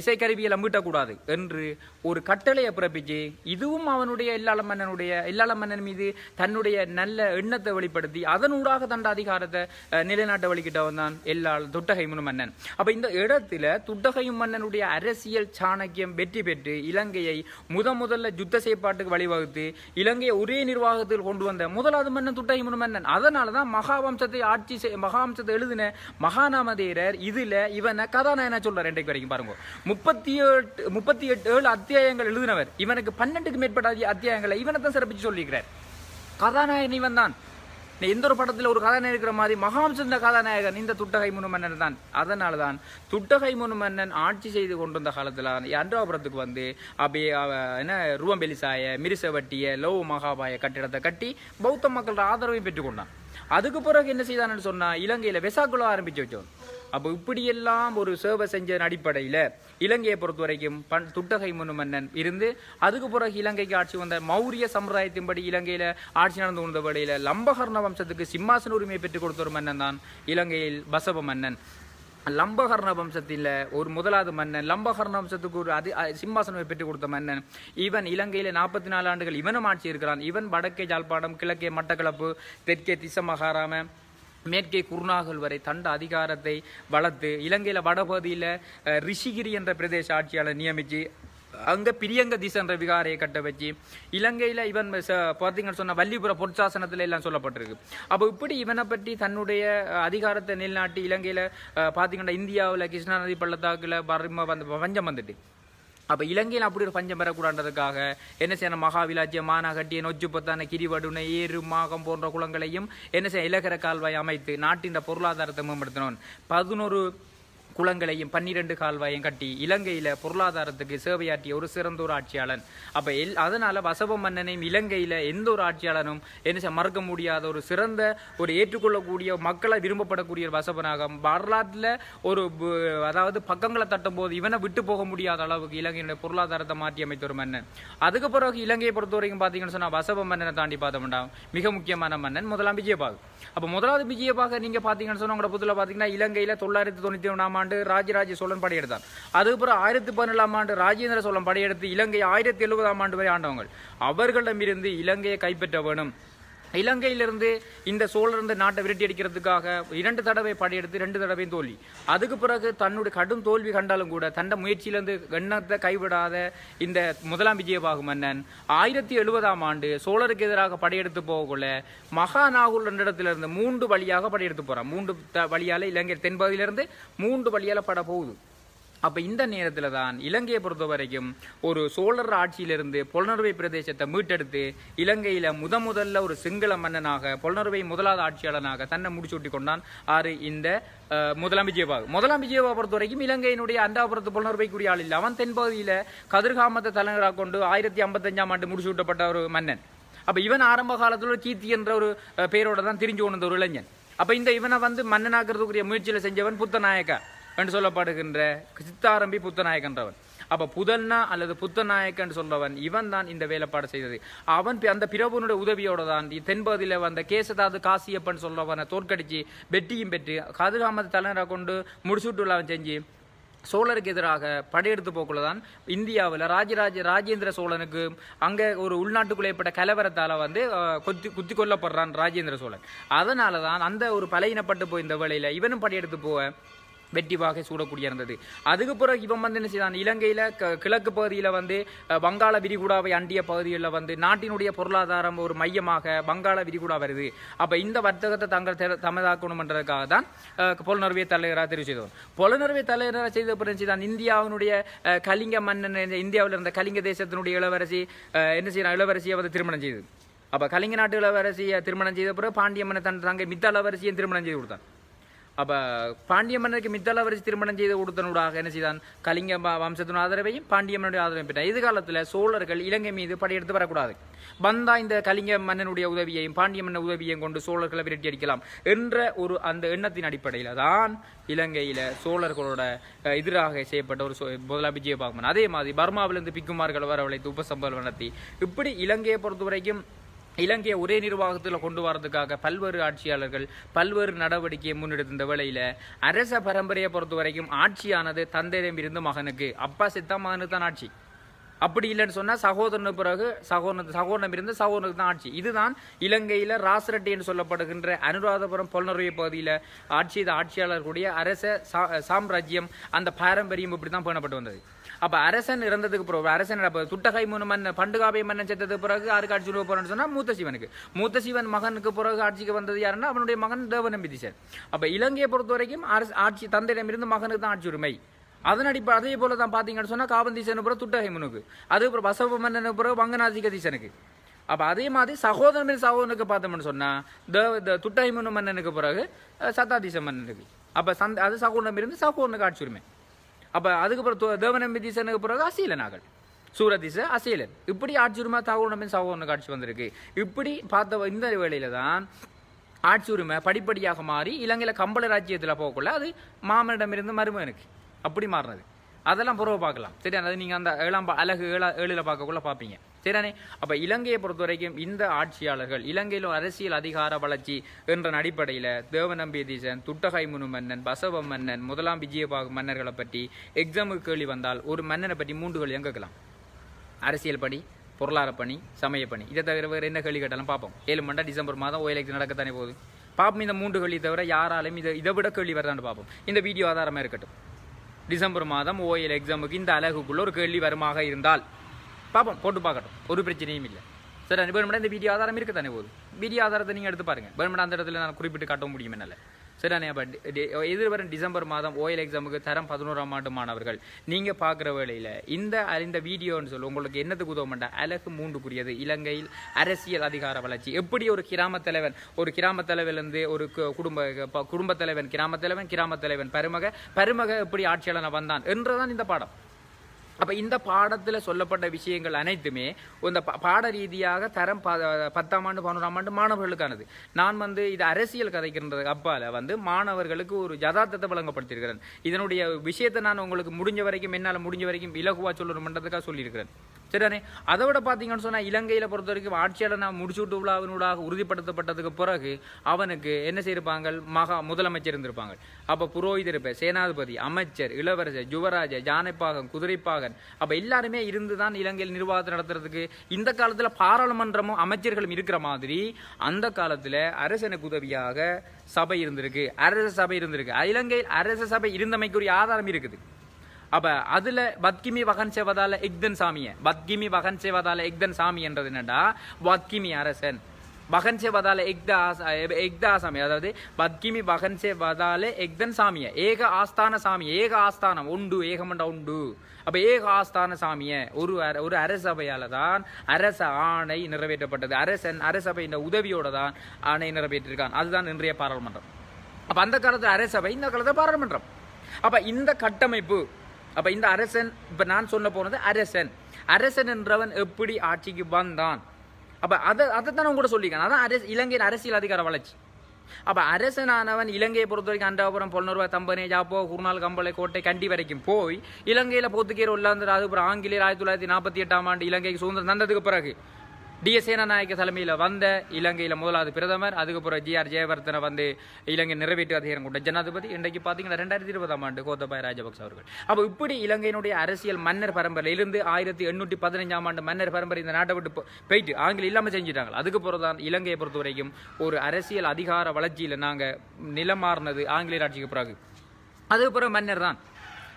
இசைக்கருவியை நம்பிட்டக்கூடாது என்று ஒரு கட்டளையை பிறப்பிச்சு இதுவும் அவனுடைய இல்லாள மன்னனுடைய இல்லாள மன்னன் மீது தன்னுடைய நல்ல எண்ணத்தை வெளிப்படுத்தி அதனூடாக தண்ட அதிகாரத்தை நிலைநாட்ட வழிகிட்டவன் தான் துட்டகை துட்டகைமுன் மன்னன் அப்போ இந்த இடத்துல துட்டகையும் மன்னனுடைய அரசியல் சாணக்கியம் வெற்றி பெற்று இலங்கையை முத முதல்ல யுத்த செயற்பாட்டுக்கு வழிவகுத்து இலங்கையை ஒரே நிர்வாகத்தில் கொண்டு வந்த முதலாவது மன்னன் துட்டகைமுன் மன்னன் அதனால தான் மகாவம்சத்தை ஆட்சி மகாவம்சத்தை எழுதின மகாநாமதேரர் இதில் இவனை கதாநாயனா சொல்ற ரெண்டைக்கு வரைக்கும் பாருங்க முப்பத்தி எட்டு முப்பத்தி எட்டு ஏழு அத்தியாயங்கள் எழுதினவர் இவனுக்கு பன்னெண்டுக்கு மேற்பட்ட அத்தியாயங்களை இவனை தான் சிறப்பிச்சு சொல்லியிருக்கிறார் கதாநாயகன் இவன் தான் எந்த ஒரு படத்தில் ஒரு கதாநாயகன் இருக்கிற மாதிரி மகாம்சந்த கதாநாயகன் இந்த துட்டகை முனு மன்னன் தான் அதனால தான் துட்டகை முனு மன்னன் ஆட்சி செய்து கொண்டு வந்த காலத்தில் அன்றாபுரத்துக்கு வந்து அப்படியே என்ன ரூபம்பெலிசாய மிரிசவட்டிய லவ் மகாபாய கட்டிடத்தை கட்டி பௌத்த மக்களோட ஆதரவையும் பெற்றுக்கொண்டான் அதுக்கு பிறகு என்ன செய்தான்னு சொன்னால் இலங்கையில் விசாக்குள்ள ஆரம்பித்து வச்சோம் அப்போ இப்படியெல்லாம் ஒரு சேவை செஞ்சதன் அடிப்படையில் இலங்கையை பொறுத்த வரைக்கும் பண் துட்டகை முன்னு மன்னன் இருந்து அதுக்கு பிறகு இலங்கைக்கு ஆட்சி வந்த மௌரிய சமுதாயத்தின்படி இலங்கையில் ஆட்சி நடந்து வழியில் லம்பகர்ண வம்சத்துக்கு சிம்மாசன உரிமையை பெற்றுக் கொடுத்த ஒரு மன்னன் தான் இலங்கையில் பசவ மன்னன் லம்பகர்ண வம்சத்தில் ஒரு முதலாவது மன்னன் லம்பகர்ண வம்சத்துக்கு ஒரு அதி சிம்மாசனம் பெற்றுக் கொடுத்த மன்னன் இவன் இலங்கையில் நாற்பத்தி நாலு ஆண்டுகள் இவனும் ஆட்சி இருக்கிறான் இவன் வடக்கே ஜாழ்ப்பாணம் கிழக்கே மட்டக்களப்பு தெற்கே திசமகாராம மேற்கே குருநாகல் வரை தண்ட அதிகாரத்தை வளர்த்து இலங்கையில் வடபகுதியில் ரிஷிகிரி என்ற பிரதேச ஆட்சியாளர் நியமித்து அங்கே பிரியங்க தீசன்ற விகாரையை கட்ட வச்சு இலங்கையில் இவன் பார்த்தீங்கன்னு சொன்ன வள்ளிபுர பொற்சாசனத்தில் எல்லாம் சொல்லப்பட்டிருக்கு அப்போ இப்படி இவனை பற்றி தன்னுடைய அதிகாரத்தை நிலைநாட்டி இலங்கையில் பார்த்தீங்கன்னா இந்தியாவில் கிருஷ்ணா நதி பள்ளத்தாக்கில் பரிம வந்து பஞ்சம் வந்துட்டு அப்போ இலங்கையில் அப்படி ஒரு பஞ்சம் பெறக்கூடாதுக்காக என்ன செய்யணும் மகாவிலாஜ்ய மானாகட்டிய நொஜுப்பத்தான கிரிவடுனை ஏறு மாகம் போன்ற குளங்களையும் என்ன செய்ய இலகர கால்வாய் அமைத்து நாட்டின் பொருளாதாரத்தை மேம்படுத்தணும் பதினோரு குளங்களையும் பன்னிரண்டு கால்வாயும் கட்டி இலங்கையில் பொருளாதாரத்துக்கு சேவையாற்றிய ஒரு சிறந்த ஒரு ஆட்சியாளன் அப்போ எல் அதனால் வசவ மன்னனையும் இலங்கையில் எந்த ஒரு ஆட்சியாளனும் என்ன மறுக்க முடியாத ஒரு சிறந்த ஒரு ஏற்றுக்கொள்ளக்கூடிய மக்களை விரும்பப்படக்கூடிய ஒரு வசபனாக வரலாற்றில் ஒரு அதாவது பக்கங்களை தட்டும் போது இவனை விட்டு போக முடியாத அளவுக்கு இலங்கையினுடைய பொருளாதாரத்தை மாற்றி அமைத்த ஒரு மன்னன் அதுக்கு பிறகு இலங்கையை பொறுத்த வரைக்கும் பாத்தீங்கன்னு சொன்னால் வசவ மன்னனை தாண்டி பார்த்தோம்னா மிக முக்கியமான மன்னன் முதலாம் விஜயபாகு அப்போ முதலாவது விஜயபாக நீங்கள் பாத்தீங்கன்னு சொன்னா உங்களோட புதுல பார்த்தீங்கன்னா இலங்கையில் தொள்ளாயிரத்தி தொண்ணூற்றி ஒன்றாம் ஆண்டு ராஜராஜ சோழன் படையெடுத்தான் அதுக்கப்புறம் ஆயிரத்தி பதினேழாம் ஆண்டு ராஜேந்திர சோழன் படையெடுத்து இலங்கை ஆயிரத்தி எழுபதாம் ஆண்டு வரை ஆண்டவங்க அவர்களிடமிருந்து இலங்கையை கைப்பற்ற வேணும் இலங்கையிலிருந்து இந்த சோழர்ந்த நாட்டை விரட்டி அடிக்கிறதுக்காக இரண்டு தடவை படையெடுத்து ரெண்டு தடவையும் தோல்வி அதுக்கு பிறகு தன்னுடைய கடும் தோல்வி கண்டாலும் கூட தன்னை முயற்சியிலிருந்து கண்ணத்தை கைவிடாத இந்த முதலாம் விஜயபாகு மன்னன் ஆயிரத்தி எழுபதாம் ஆண்டு சோழருக்கு எதிராக படையெடுத்து போகக்குள்ள மகாநாகூர் என்ற இடத்திலிருந்து மூன்று வழியாக படையெடுத்து போகிறான் மூன்று வழியால் இலங்கை தென்பகுதியிலிருந்து மூன்று வழியால் பட போகுது அப்போ இந்த நேரத்தில் தான் இலங்கையை பொறுத்த வரைக்கும் ஒரு சோழர் ஆட்சியிலிருந்து புலனறுவை பிரதேசத்தை மீட்டெடுத்து இலங்கையில் முத முதல்ல ஒரு சிங்கள மன்னனாக புலனறுவை முதலாவது ஆட்சியாளனாக தன்னை முடிச்சூட்டி கொண்டான் ஆறு இந்த முதலாம் விஜயபாகு முதலாம் விஜயபா பொறுத்த வரைக்கும் இலங்கையினுடைய அண்டாபுரத்து புலனறுவைக்குரிய ஆள் இல்லை அவன் தென்பகுதியில் கதிர்காமத்தை தலைவராக கொண்டு ஆயிரத்தி ஐம்பத்தஞ்சாம் ஆண்டு முடிச்சுவிட்டப்பட்ட ஒரு மன்னன் அப்போ இவன் ஆரம்ப காலத்தில் ஒரு கீர்த்தி என்ற ஒரு பேரோட தான் திரிஞ்சு கொண்டிருந்த ஒரு இளைஞன் அப்போ இந்த இவனை வந்து மன்னனாக்கிறதுக்குரிய முயற்சியில் செஞ்சவன் புத்தநாயக்கா என்று சொல்லப்படுகின்ற சித்தாரம்பி புத்தநாயகன்றவன் அப்போ புதல்னா அல்லது புத்தநாயக்கன்னு சொல்றவன் இவன் தான் இந்த வேலைப்பாடு செய்தது அவன் அந்த பிரபுனுடைய உதவியோட தான் தென்பகுதியில் வந்த கேசதாது காசியப்பன் சொல்றவனை தோற்கடிச்சு வெட்டியும் பெற்று கதுகாமது தலைநரை கொண்டு முடிச்சுட்டுள்ளவன் செஞ்சு சோழருக்கு எதிராக படையெடுத்து போக்குள்ள தான் இந்தியாவில் ராஜராஜ ராஜேந்திர சோழனுக்கு அங்கே ஒரு உள்நாட்டுக்குள்ளே ஏற்பட்ட கலவரத்தால் வந்து கொத்தி குத்தி கொல்லப்படுறான் ராஜேந்திர சோழன் அதனால தான் அந்த ஒரு பலையினப்பட்டு போய் இந்த வேலையில் இவனும் படையெடுத்து போக வெட்டிவாக சூடக்கூடிய இருந்தது அதுக்கு பிறகு இவன் வந்து என்ன செய்தான் இலங்கையில் கிழக்கு பகுதியில் வந்து வங்காள விரிகுடாவை அண்டிய பகுதிகளில் வந்து நாட்டினுடைய பொருளாதாரம் ஒரு மையமாக வங்காள விரிகுடா வருது அப்போ இந்த வர்த்தகத்தை தங்கள் தமிழாக்கணும்ன்றதுக்காக தான் புலனுறவிய தலைவராக தெரிவிச்சது புலனுறவிய தலைவராக செய்த பிறகு செய்தான் இந்தியாவினுடைய கலிங்க மன்னன் இந்தியாவில் இருந்த கலிங்க தேசத்தினுடைய இளவரசி என்ன செய்யலாம் இளவரசியை வந்து திருமணம் செய்து அப்போ கலிங்க நாட்டு இளவரசியை திருமணம் செய்த பிறகு மன்னன் தன் தங்கை மித்த இளவரசியை திருமணம் செய்து கொடுத்தான் அப்போ பாண்டிய மன்னருக்கு மித்தளவரிசி திருமணம் செய்து கொடுத்தனூடாக என்ன செய்தான் கலிங்க வம்சத்தின் ஆதரவையும் பாண்டிய மன்னனுடைய ஆதரவையும் இது காலத்தில் சோழர்கள் இலங்கை மீது படையெடுத்து வரக்கூடாது வந்தா இந்த கலிங்க மன்னனுடைய உதவியையும் பாண்டிய மன்ன உதவியையும் கொண்டு சோழர்களை விரட்டி அடிக்கலாம் என்ற ஒரு அந்த எண்ணத்தின் அடிப்படையில் தான் இலங்கையில் சோழர்களோட எதிராக செய்யப்பட்ட ஒரு முதலாம் விஜயபாகமன் அதே மாதிரி பர்மாவிலிருந்து பிக்குமார்கள் வரவழைத்து உபசம்பல் நடத்தி இப்படி இலங்கையை பொறுத்த வரைக்கும் இலங்கையை ஒரே நிர்வாகத்தில் கொண்டு வரதுக்காக பல்வேறு ஆட்சியாளர்கள் பல்வேறு நடவடிக்கையை முன்னெடுத்த வேளையில் அரச பரம்பரையை பொறுத்த வரைக்கும் ஆட்சியானது தந்தையிடம் இருந்து மகனுக்கு அப்பா சித்தா மகனுக்கு தான் ஆட்சி அப்படி இல்லைன்னு சொன்னால் சகோதரனு பிறகு சகோதரன் சகோதரம் இருந்து சகோதரனுக்கு தான் ஆட்சி இதுதான் இலங்கையில் ராசரட்டி என்று சொல்லப்படுகின்ற அனுராதபுரம் பொலனருவி பகுதியில் ஆட்சி ஆட்சியாளர்களுடைய அரச சாம்ராஜ்யம் அந்த பாரம்பரியம் இப்படி தான் பேணப்பட்டு வந்தது அப்போ அரசன் இறந்ததுக்கு பிறகு அரசன் அப்போ சுட்டகை மூணு மன்னன் பண்டுகாவை மன்னன் செத்ததுக்கு பிறகு யாருக்கு ஆட்சி போறேன்னு சொன்னால் மூத்த சிவனுக்கு மூத்த சிவன் மகனுக்கு பிறகு ஆட்சிக்கு வந்தது யாருன்னா அவனுடைய மகன் சார் அப்போ இலங்கையை பொறுத்த வரைக்கும் அரசு ஆட்சி தந்தையிடமிருந்து மகனுக்கு தான் ஆட்சி உரிமை அதன் அடிப்ப அதே போல தான் பார்த்தீங்கன்னு சொன்னால் காபந்தீசனு பிறகு முனுக்கு அதுக்கப்புறம் வசவ மன்னனுக்கு பிறகு வங்கநாதிகதீசனுக்கு அப்போ அதே மாதிரி சகோதரன் சகோதரனுக்கு பார்த்தோம்னு சொன்னால் துட்டகை துட்டாய்மனு மன்னனுக்கு பிறகு சத்தாதீச மன்னனுக்கு அப்போ சந்த அது சகோதரம் இருந்து சகோதரனுக்கு ஆட்சி உரிமை அப்போ அதுக்கப்புறம் தேவநம்பி தீசனுக்கு பிறகு அசீலனாகள் சூரதிச அசீலன் இப்படி ஆட்சியுரிமை நம்பி சகோதரன் காட்சி வந்திருக்கு இப்படி பார்த்த இந்த வேளையில தான் ஆட்சியுரிமை படிப்படியாக மாறி இலங்கையில் கம்பள ராஜ்யத்தில் போகக்குள்ள அது மாமனிடமிருந்து மருமகனுக்கு அப்படி மாறினது அதெல்லாம் புறவை பார்க்கலாம் சரி அதாவது நீங்கள் அந்த ஏழாம் அழகு ஏழா ஏழில் பார்க்கக்குள்ள பார்ப்பீங்க சரிதானே அப்போ இலங்கையை பொறுத்த வரைக்கும் இந்த ஆட்சியாளர்கள் இலங்கையில் அரசியல் அதிகார வளர்ச்சி என்ற அடிப்படையில் தேவநம்பி தீசன் துட்டகை முனு மன்னன் பசவ மன்னன் முதலாம் விஜயபாகு மன்னர்களை பற்றி எக்ஸாமுக்கு கேள்வி வந்தால் ஒரு மன்னனை பற்றி மூன்று கேள்வி கேட்கலாம் அரசியல் பணி பொருளாதார பணி சமய பணி இதை தவிர வேறு என்ன கேள்வி கேட்டாலும் பார்ப்போம் ஏழு மண்டா டிசம்பர் மாதம் ஓஎலெக்ஷன் நடக்கத்தானே போகுது பார்ப்போம் இந்த மூன்று கேள்வி தவிர யாராலும் இதை இதை விட கேள்வி வரதான்னு பார்ப்போம் இந்த வீடியோ ஆதாரமாக இருக்கட்டும் டிசம்பர் மாதம் ஓஎல் எக்ஸாமுக்கு இந்த அழகுக்குள்ள ஒரு கேள்வி வருமாக இருந்தால் பார்ப்போம் போட்டு பார்க்கட்டும் ஒரு பிரச்சனையும் இல்லை சரி வேணுமெண்டா இந்த வீடியோ ஆதாரம் இருக்குது தானே போதும் வீடியோ ஆதாரத்தை நீங்கள் எடுத்து பாருங்க வேணுமெண்டா அந்த இடத்துல நான் குறிப்பிட்டு காட்ட முடியும் என்னால் சரிண்ணே அப்போ எதிர்வரும் டிசம்பர் மாதம் ஓயல் எக்ஸாமுக்கு தரம் பதினோராம் ஆண்டு மாணவர்கள் நீங்கள் பார்க்குற வேலையில் இந்த இந்த வீடியோன்னு சொல்லி உங்களுக்கு என்னத்துக்கு உதவமாட்டா அழகு புரியது இலங்கையில் அரசியல் அதிகார வளர்ச்சி எப்படி ஒரு கிராம தலைவன் ஒரு கிராம தலைவிலிருந்து ஒரு குடும்ப குடும்ப தலைவன் கிராம தலைவன் கிராம தலைவன் பருமக பருமக எப்படி ஆட்சியாளனை வந்தான் என்றுதான் இந்த பாடம் அப்போ இந்த பாடத்தில் சொல்லப்பட்ட விஷயங்கள் அனைத்துமே இந்த பாட ரீதியாக தரம் பத்தாம் ஆண்டு பதினோராம் ஆண்டு மாணவர்களுக்கானது நான் வந்து இது அரசியல் கதைக்கின்றது அப்பால் வந்து மாணவர்களுக்கு ஒரு ஜதார்த்தத்தை வழங்கப்படுத்தியிருக்கிறேன் இதனுடைய விஷயத்தை நான் உங்களுக்கு முடிஞ்ச வரைக்கும் என்னால் முடிஞ்ச வரைக்கும் இலகுவா சொல்லணும்ன்றதுக்காக சொல்லியிருக்கிறேன் சரிதானே அதை விட பார்த்தீங்கன்னு சொன்னால் இலங்கையில் பொறுத்த வரைக்கும் ஆட்சியாளர் நான் முடிச்சுட்டு விழாவினூடாக உறுதிப்படுத்தப்பட்டதுக்கு பிறகு அவனுக்கு என்ன செய்திருப்பாங்க மகா முதலமைச்சர் இருந்திருப்பாங்க அப்போ புரோஹிதர் இருப்பார் சேனாதிபதி அமைச்சர் இளவரசர் யுவராஜ ஜானைப்பாகன் குதிரைப்பாகன் அப்போ எல்லாருமே இருந்து தான் இலங்கையில் நிர்வாகத்தை நடத்துறதுக்கு இந்த காலத்தில் பாராளுமன்றமும் அமைச்சர்களும் இருக்கிற மாதிரி அந்த காலத்தில் அரசனுக்கு உதவியாக சபை இருந்திருக்கு அரச சபை இருந்திருக்கு இலங்கையில் அரச சபை இருந்தமைக்குரிய ஆதாரம் இருக்குது அப்போ அதில் பத்கிமி வகன் செவதால எக்தன் சாமிய பத்கிமி வகன் செவதால எக்தன் சாமி என்றது என்னடா பத்கிமி அரசன் பகன் செவதால எக்த ஆசா எக்த ஆசாமி அதாவது பத்கிமி பகன் செவதால எக்தன் சாமியை ஏக ஆஸ்தான சாமி ஏக ஆஸ்தானம் உண்டு ஏகமண்டா உண்டு அப்போ ஏக ஆஸ்தான சாமியை ஒரு ஒரு அரசபையால் தான் அரச ஆணை நிறைவேற்றப்பட்டது அரசன் அரசபையின் உதவியோட தான் ஆணை நிறைவேற்றிருக்கான் அதுதான் இன்றைய பாராளுமன்றம் அப்போ அந்த காலத்து அரசபை இந்த காலத்து பாராளுமன்றம் அப்போ இந்த கட்டமைப்பு அப்போ இந்த அரசன் இப்போ நான் சொல்ல போனது அரசன் அரசன் என்றவன் எப்படி ஆட்சிக்கு வந்தான் அப்போ அதை அதை தானே கூட சொல்லியிருக்காங்க அதான் அரசு இலங்கையின் அரசியல் அதிகார வளர்ச்சி அப்போ அரசனானவன் இலங்கையை பொறுத்த வரைக்கும் அண்டாபுரம் பொன்னூர்வா தம்பனே ஜாப்போ குருநாள் கம்பளை கோட்டை கண்டி வரைக்கும் போய் இலங்கையில் போத்துக்கேர் உள்ளாந்தர் அதுபுறம் ஆங்கிலேயர் ஆயிரத்தி தொள்ளாயிரத்தி நாற்பத்தி எட்டாம் ஆண்டு இலங்கைக்கு சுதந்திரம் தந்ததுக்கு பிறகு டிஎஸ் நாயக்க தலைமையில் வந்த இலங்கையில் முதலாவது பிரதமர் அதுக்கப்புறம் ஜிஆர் ஜெயவர்தனை வந்து இலங்கை நிறைவேற்று அதிகாரம் கொண்ட ஜனாதிபதி இன்றைக்கு பார்த்தீங்கன்னா ரெண்டாயிரத்தி இருபதாம் ஆண்டு கோத்தபாய ராஜபக்ச அவர்கள் அப்போ இப்படி இலங்கையினுடைய அரசியல் மன்னர் பரம்பரையிலிருந்து ஆயிரத்தி எண்ணூற்றி பதினஞ்சாம் ஆண்டு மன்னர் பரம்பரை இந்த நாட்டை விட்டு போயிட்டு ஆங்கிலம் இல்லாமல் செஞ்சுட்டாங்க அதுக்கப்புறம் தான் இலங்கையை பொறுத்த வரைக்கும் ஒரு அரசியல் அதிகார வளர்ச்சியில் நாங்கள் நிலம் நிலமாறினது ஆங்கிலேயர் ஆட்சிக்கு பிறகு அதுக்கப்புறம் மன்னர் தான்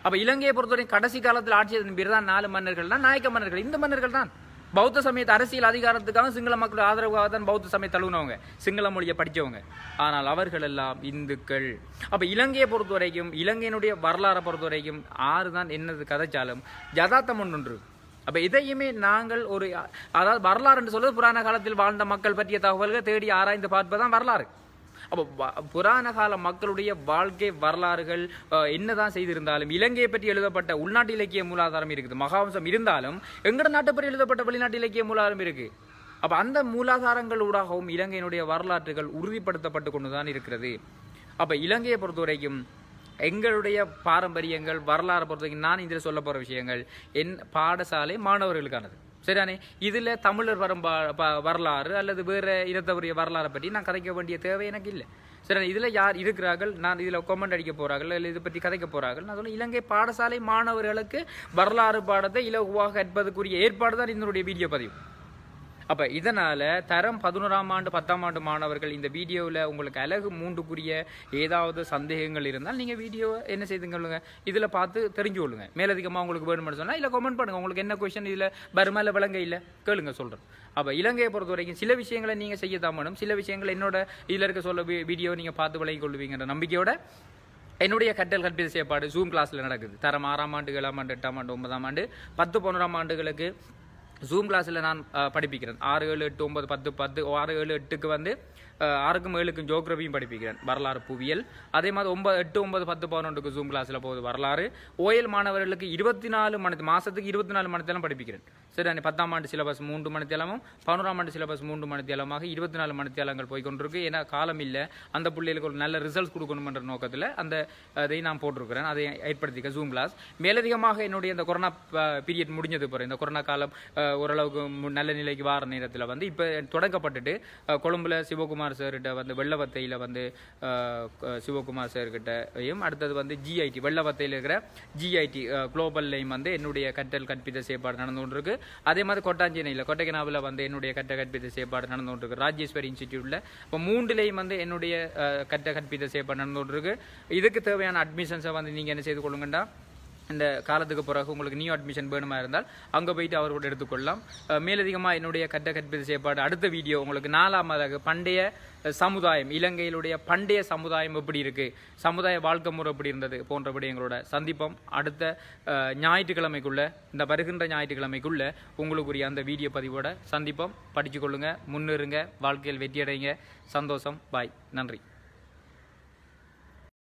அப்போ இலங்கையை பொறுத்தவரைக்கும் கடைசி காலத்தில் ஆட்சி பிறகு தான் நாலு மன்னர்கள் தான் நாயக்க மன்னர்கள் இந்த மன்னர்கள் தான் பௌத்த சமயத்தை அரசியல் அதிகாரத்துக்காக சிங்கள மக்கள் ஆதரவாக தான் பௌத்த சமயத்தை தழுவினவங்க சிங்கள மொழியை படித்தவங்க ஆனால் அவர்கள் எல்லாம் இந்துக்கள் அப்போ இலங்கையை பொறுத்த வரைக்கும் இலங்கையினுடைய வரலாறை பொறுத்த வரைக்கும் ஆறு தான் என்னது கதைச்சாலும் ஜதார்த்தம் ஒன்று அப்போ இதையுமே நாங்கள் ஒரு அதாவது வரலாறு என்று சொல்வது புராண காலத்தில் வாழ்ந்த மக்கள் பற்றிய தகவல்கள் தேடி ஆராய்ந்து பார்ப்பதான் வரலாறு அப்போ புராண கால மக்களுடைய வாழ்க்கை வரலாறுகள் என்னதான் செய்திருந்தாலும் இலங்கையை பற்றி எழுதப்பட்ட உள்நாட்டு இலக்கிய மூலாதாரம் இருக்குது மகாவம்சம் இருந்தாலும் எங்கட நாட்டை பற்றி எழுதப்பட்ட வெளிநாட்டு இலக்கிய மூலாதாரம் இருக்குது அப்போ அந்த மூலாதாரங்கள் ஊடாகவும் இலங்கையினுடைய வரலாற்றுகள் உறுதிப்படுத்தப்பட்டு கொண்டு தான் இருக்கிறது அப்போ இலங்கையை பொறுத்த வரைக்கும் எங்களுடைய பாரம்பரியங்கள் வரலாறு பொறுத்த வரைக்கும் நான் இதில் சொல்ல போகிற விஷயங்கள் என் பாடசாலை மாணவர்களுக்கானது சரியானே இதில் தமிழர் வரம்பா வரலாறு அல்லது வேறு இனத்தவருடைய வரலாறை பற்றி நான் கதைக்க வேண்டிய தேவை எனக்கு இல்லை சரி இதில் யார் இருக்கிறார்கள் நான் இதில் கொமெண்ட் அடிக்க போகிறார்கள் இல்லை இதை பற்றி கதைக்க போகிறார்கள் நான் சொல்ல இலங்கை பாடசாலை மாணவர்களுக்கு வரலாறு பாடத்தை இலகுவாக கற்பதற்குரிய ஏற்பாடு தான் இதனுடைய வீடியோ பதிவு அப்போ இதனால் தரம் பதினோராம் ஆண்டு பத்தாம் ஆண்டு மாணவர்கள் இந்த வீடியோவில் உங்களுக்கு அழகு மூன்றுக்குரிய ஏதாவது சந்தேகங்கள் இருந்தால் நீங்கள் வீடியோவை என்ன செய்துங்க இதில் பார்த்து தெரிஞ்சு கொள்ளுங்க மேலதிகமாக உங்களுக்கு வேணும்னு சொன்னால் இல்லை கமெண்ட் பண்ணுங்கள் உங்களுக்கு என்ன கொஷின் இதில் பர்மாவில் விளங்க இல்லை கேளுங்க சொல்கிறேன் அப்போ இலங்கையை பொறுத்த வரைக்கும் சில விஷயங்களை நீங்கள் செய்ய தான் சில விஷயங்களை என்னோட இதில் இருக்க சொல்ல வீடியோ நீங்கள் பார்த்து விளங்கி கொள்வீங்கிற நம்பிக்கையோட என்னுடைய கட்டல் கற்பித செயற்பாடு ஜூம் கிளாஸில் நடக்குது தரம் ஆறாம் ஆண்டு ஏழாம் ஆண்டு எட்டாம் ஆண்டு ஒன்பதாம் ஆண்டு பத்து பன்னெண்டாம் ஆண்டுகளுக்கு ஜூம் கிளாஸில் நான் படிப்பிக்கிறேன் ஆறு ஏழு எட்டு ஒம்பது பத்து பத்து ஆறு ஏழு எட்டுக்கு வந்து ஆறுக்கும் ஏழுக்கும் ஜோக்ரபியும் படிப்பிக்கிறேன் வரலாறு புவியியல் அதே மாதிரி ஒன்பது எட்டு ஒன்பது பத்து பதினொன்றுக்கு ஜூம் கிளாஸில் போகுது வரலாறு ஓயல் மாணவர்களுக்கு இருபத்தி நாலு மணி மாதத்துக்கு இருபத்தி நாலு மணித்தேலம் படிப்பிக்கிறேன் சரி அந்த பத்தாம் ஆண்டு சிலபஸ் மூன்று மணித்தேலமும் பதினோராம் ஆண்டு சிலபஸ் மூன்று மணித்தேலமாக இருபத்தி நாலு மணித்தேலங்கள் போய் கொண்டிருக்கு ஏன்னா காலம் இல்லை அந்த பிள்ளைகளுக்கு ஒரு நல்ல ரிசல்ட்ஸ் கொடுக்கணுமன்ற நோக்கத்தில் அந்த அதை நான் போட்டிருக்கிறேன் அதை ஏற்படுத்திக்க ஜூம் கிளாஸ் மேலதிகமாக என்னுடைய இந்த கொரோனா பீரியட் முடிஞ்சது பிறகு இந்த கொரோனா காலம் ஓரளவுக்கு நல்ல நிலைக்கு வார நேரத்தில் வந்து இப்போ தொடங்கப்பட்டுட்டு கொழும்புல சிவகுமார் சிவகுமார் சார்கிட்ட வந்து வெள்ளவத்தையில் வந்து சிவகுமார் சார்கிட்டையும் அடுத்தது வந்து ஜிஐடி வெள்ளவத்தையில் இருக்கிற ஜிஐடி குளோபல்லையும் வந்து என்னுடைய கற்றல் கற்பித்த செயற்பாடு நடந்து கொண்டிருக்கு அதே மாதிரி கொட்டாஞ்சேனையில் கொட்டைக்கனாவில் வந்து என்னுடைய கற்ற கற்பித்த செயற்பாடு நடந்து கொண்டிருக்கு ராஜேஸ்வரி இன்ஸ்டிடியூட்டில் இப்போ மூன்றுலேயும் வந்து என்னுடைய கற்ற கற்பித்த செயற்பாடு நடந்து கொண்டிருக்கு இதுக்கு தேவையான அட்மிஷன்ஸை வந்து நீங்கள் என்ன செய்து கொள்ளுங்கண்டா இந்த காலத்துக்கு பிறகு உங்களுக்கு நியூ அட்மிஷன் வேணுமா இருந்தால் அங்கே போயிட்டு அவர்கூட எடுத்துக்கொள்ளலாம் மேலதிகமாக என்னுடைய கட்ட கற்பித்த செயற்பாடு அடுத்த வீடியோ உங்களுக்கு நாலாம் அதாவது பண்டைய சமுதாயம் இலங்கையிலுடைய பண்டைய சமுதாயம் எப்படி இருக்குது சமுதாய வாழ்க்கை முறை எப்படி இருந்தது போன்றபடி எங்களோட சந்திப்பம் அடுத்த ஞாயிற்றுக்கிழமைக்குள்ளே இந்த வருகின்ற ஞாயிற்றுக்கிழமைக்குள்ளே உங்களுக்குரிய அந்த வீடியோ பதிவோட சந்திப்போம் படித்து கொள்ளுங்கள் முன்னேறுங்க வாழ்க்கையில் வெற்றியடைங்க சந்தோஷம் பாய் நன்றி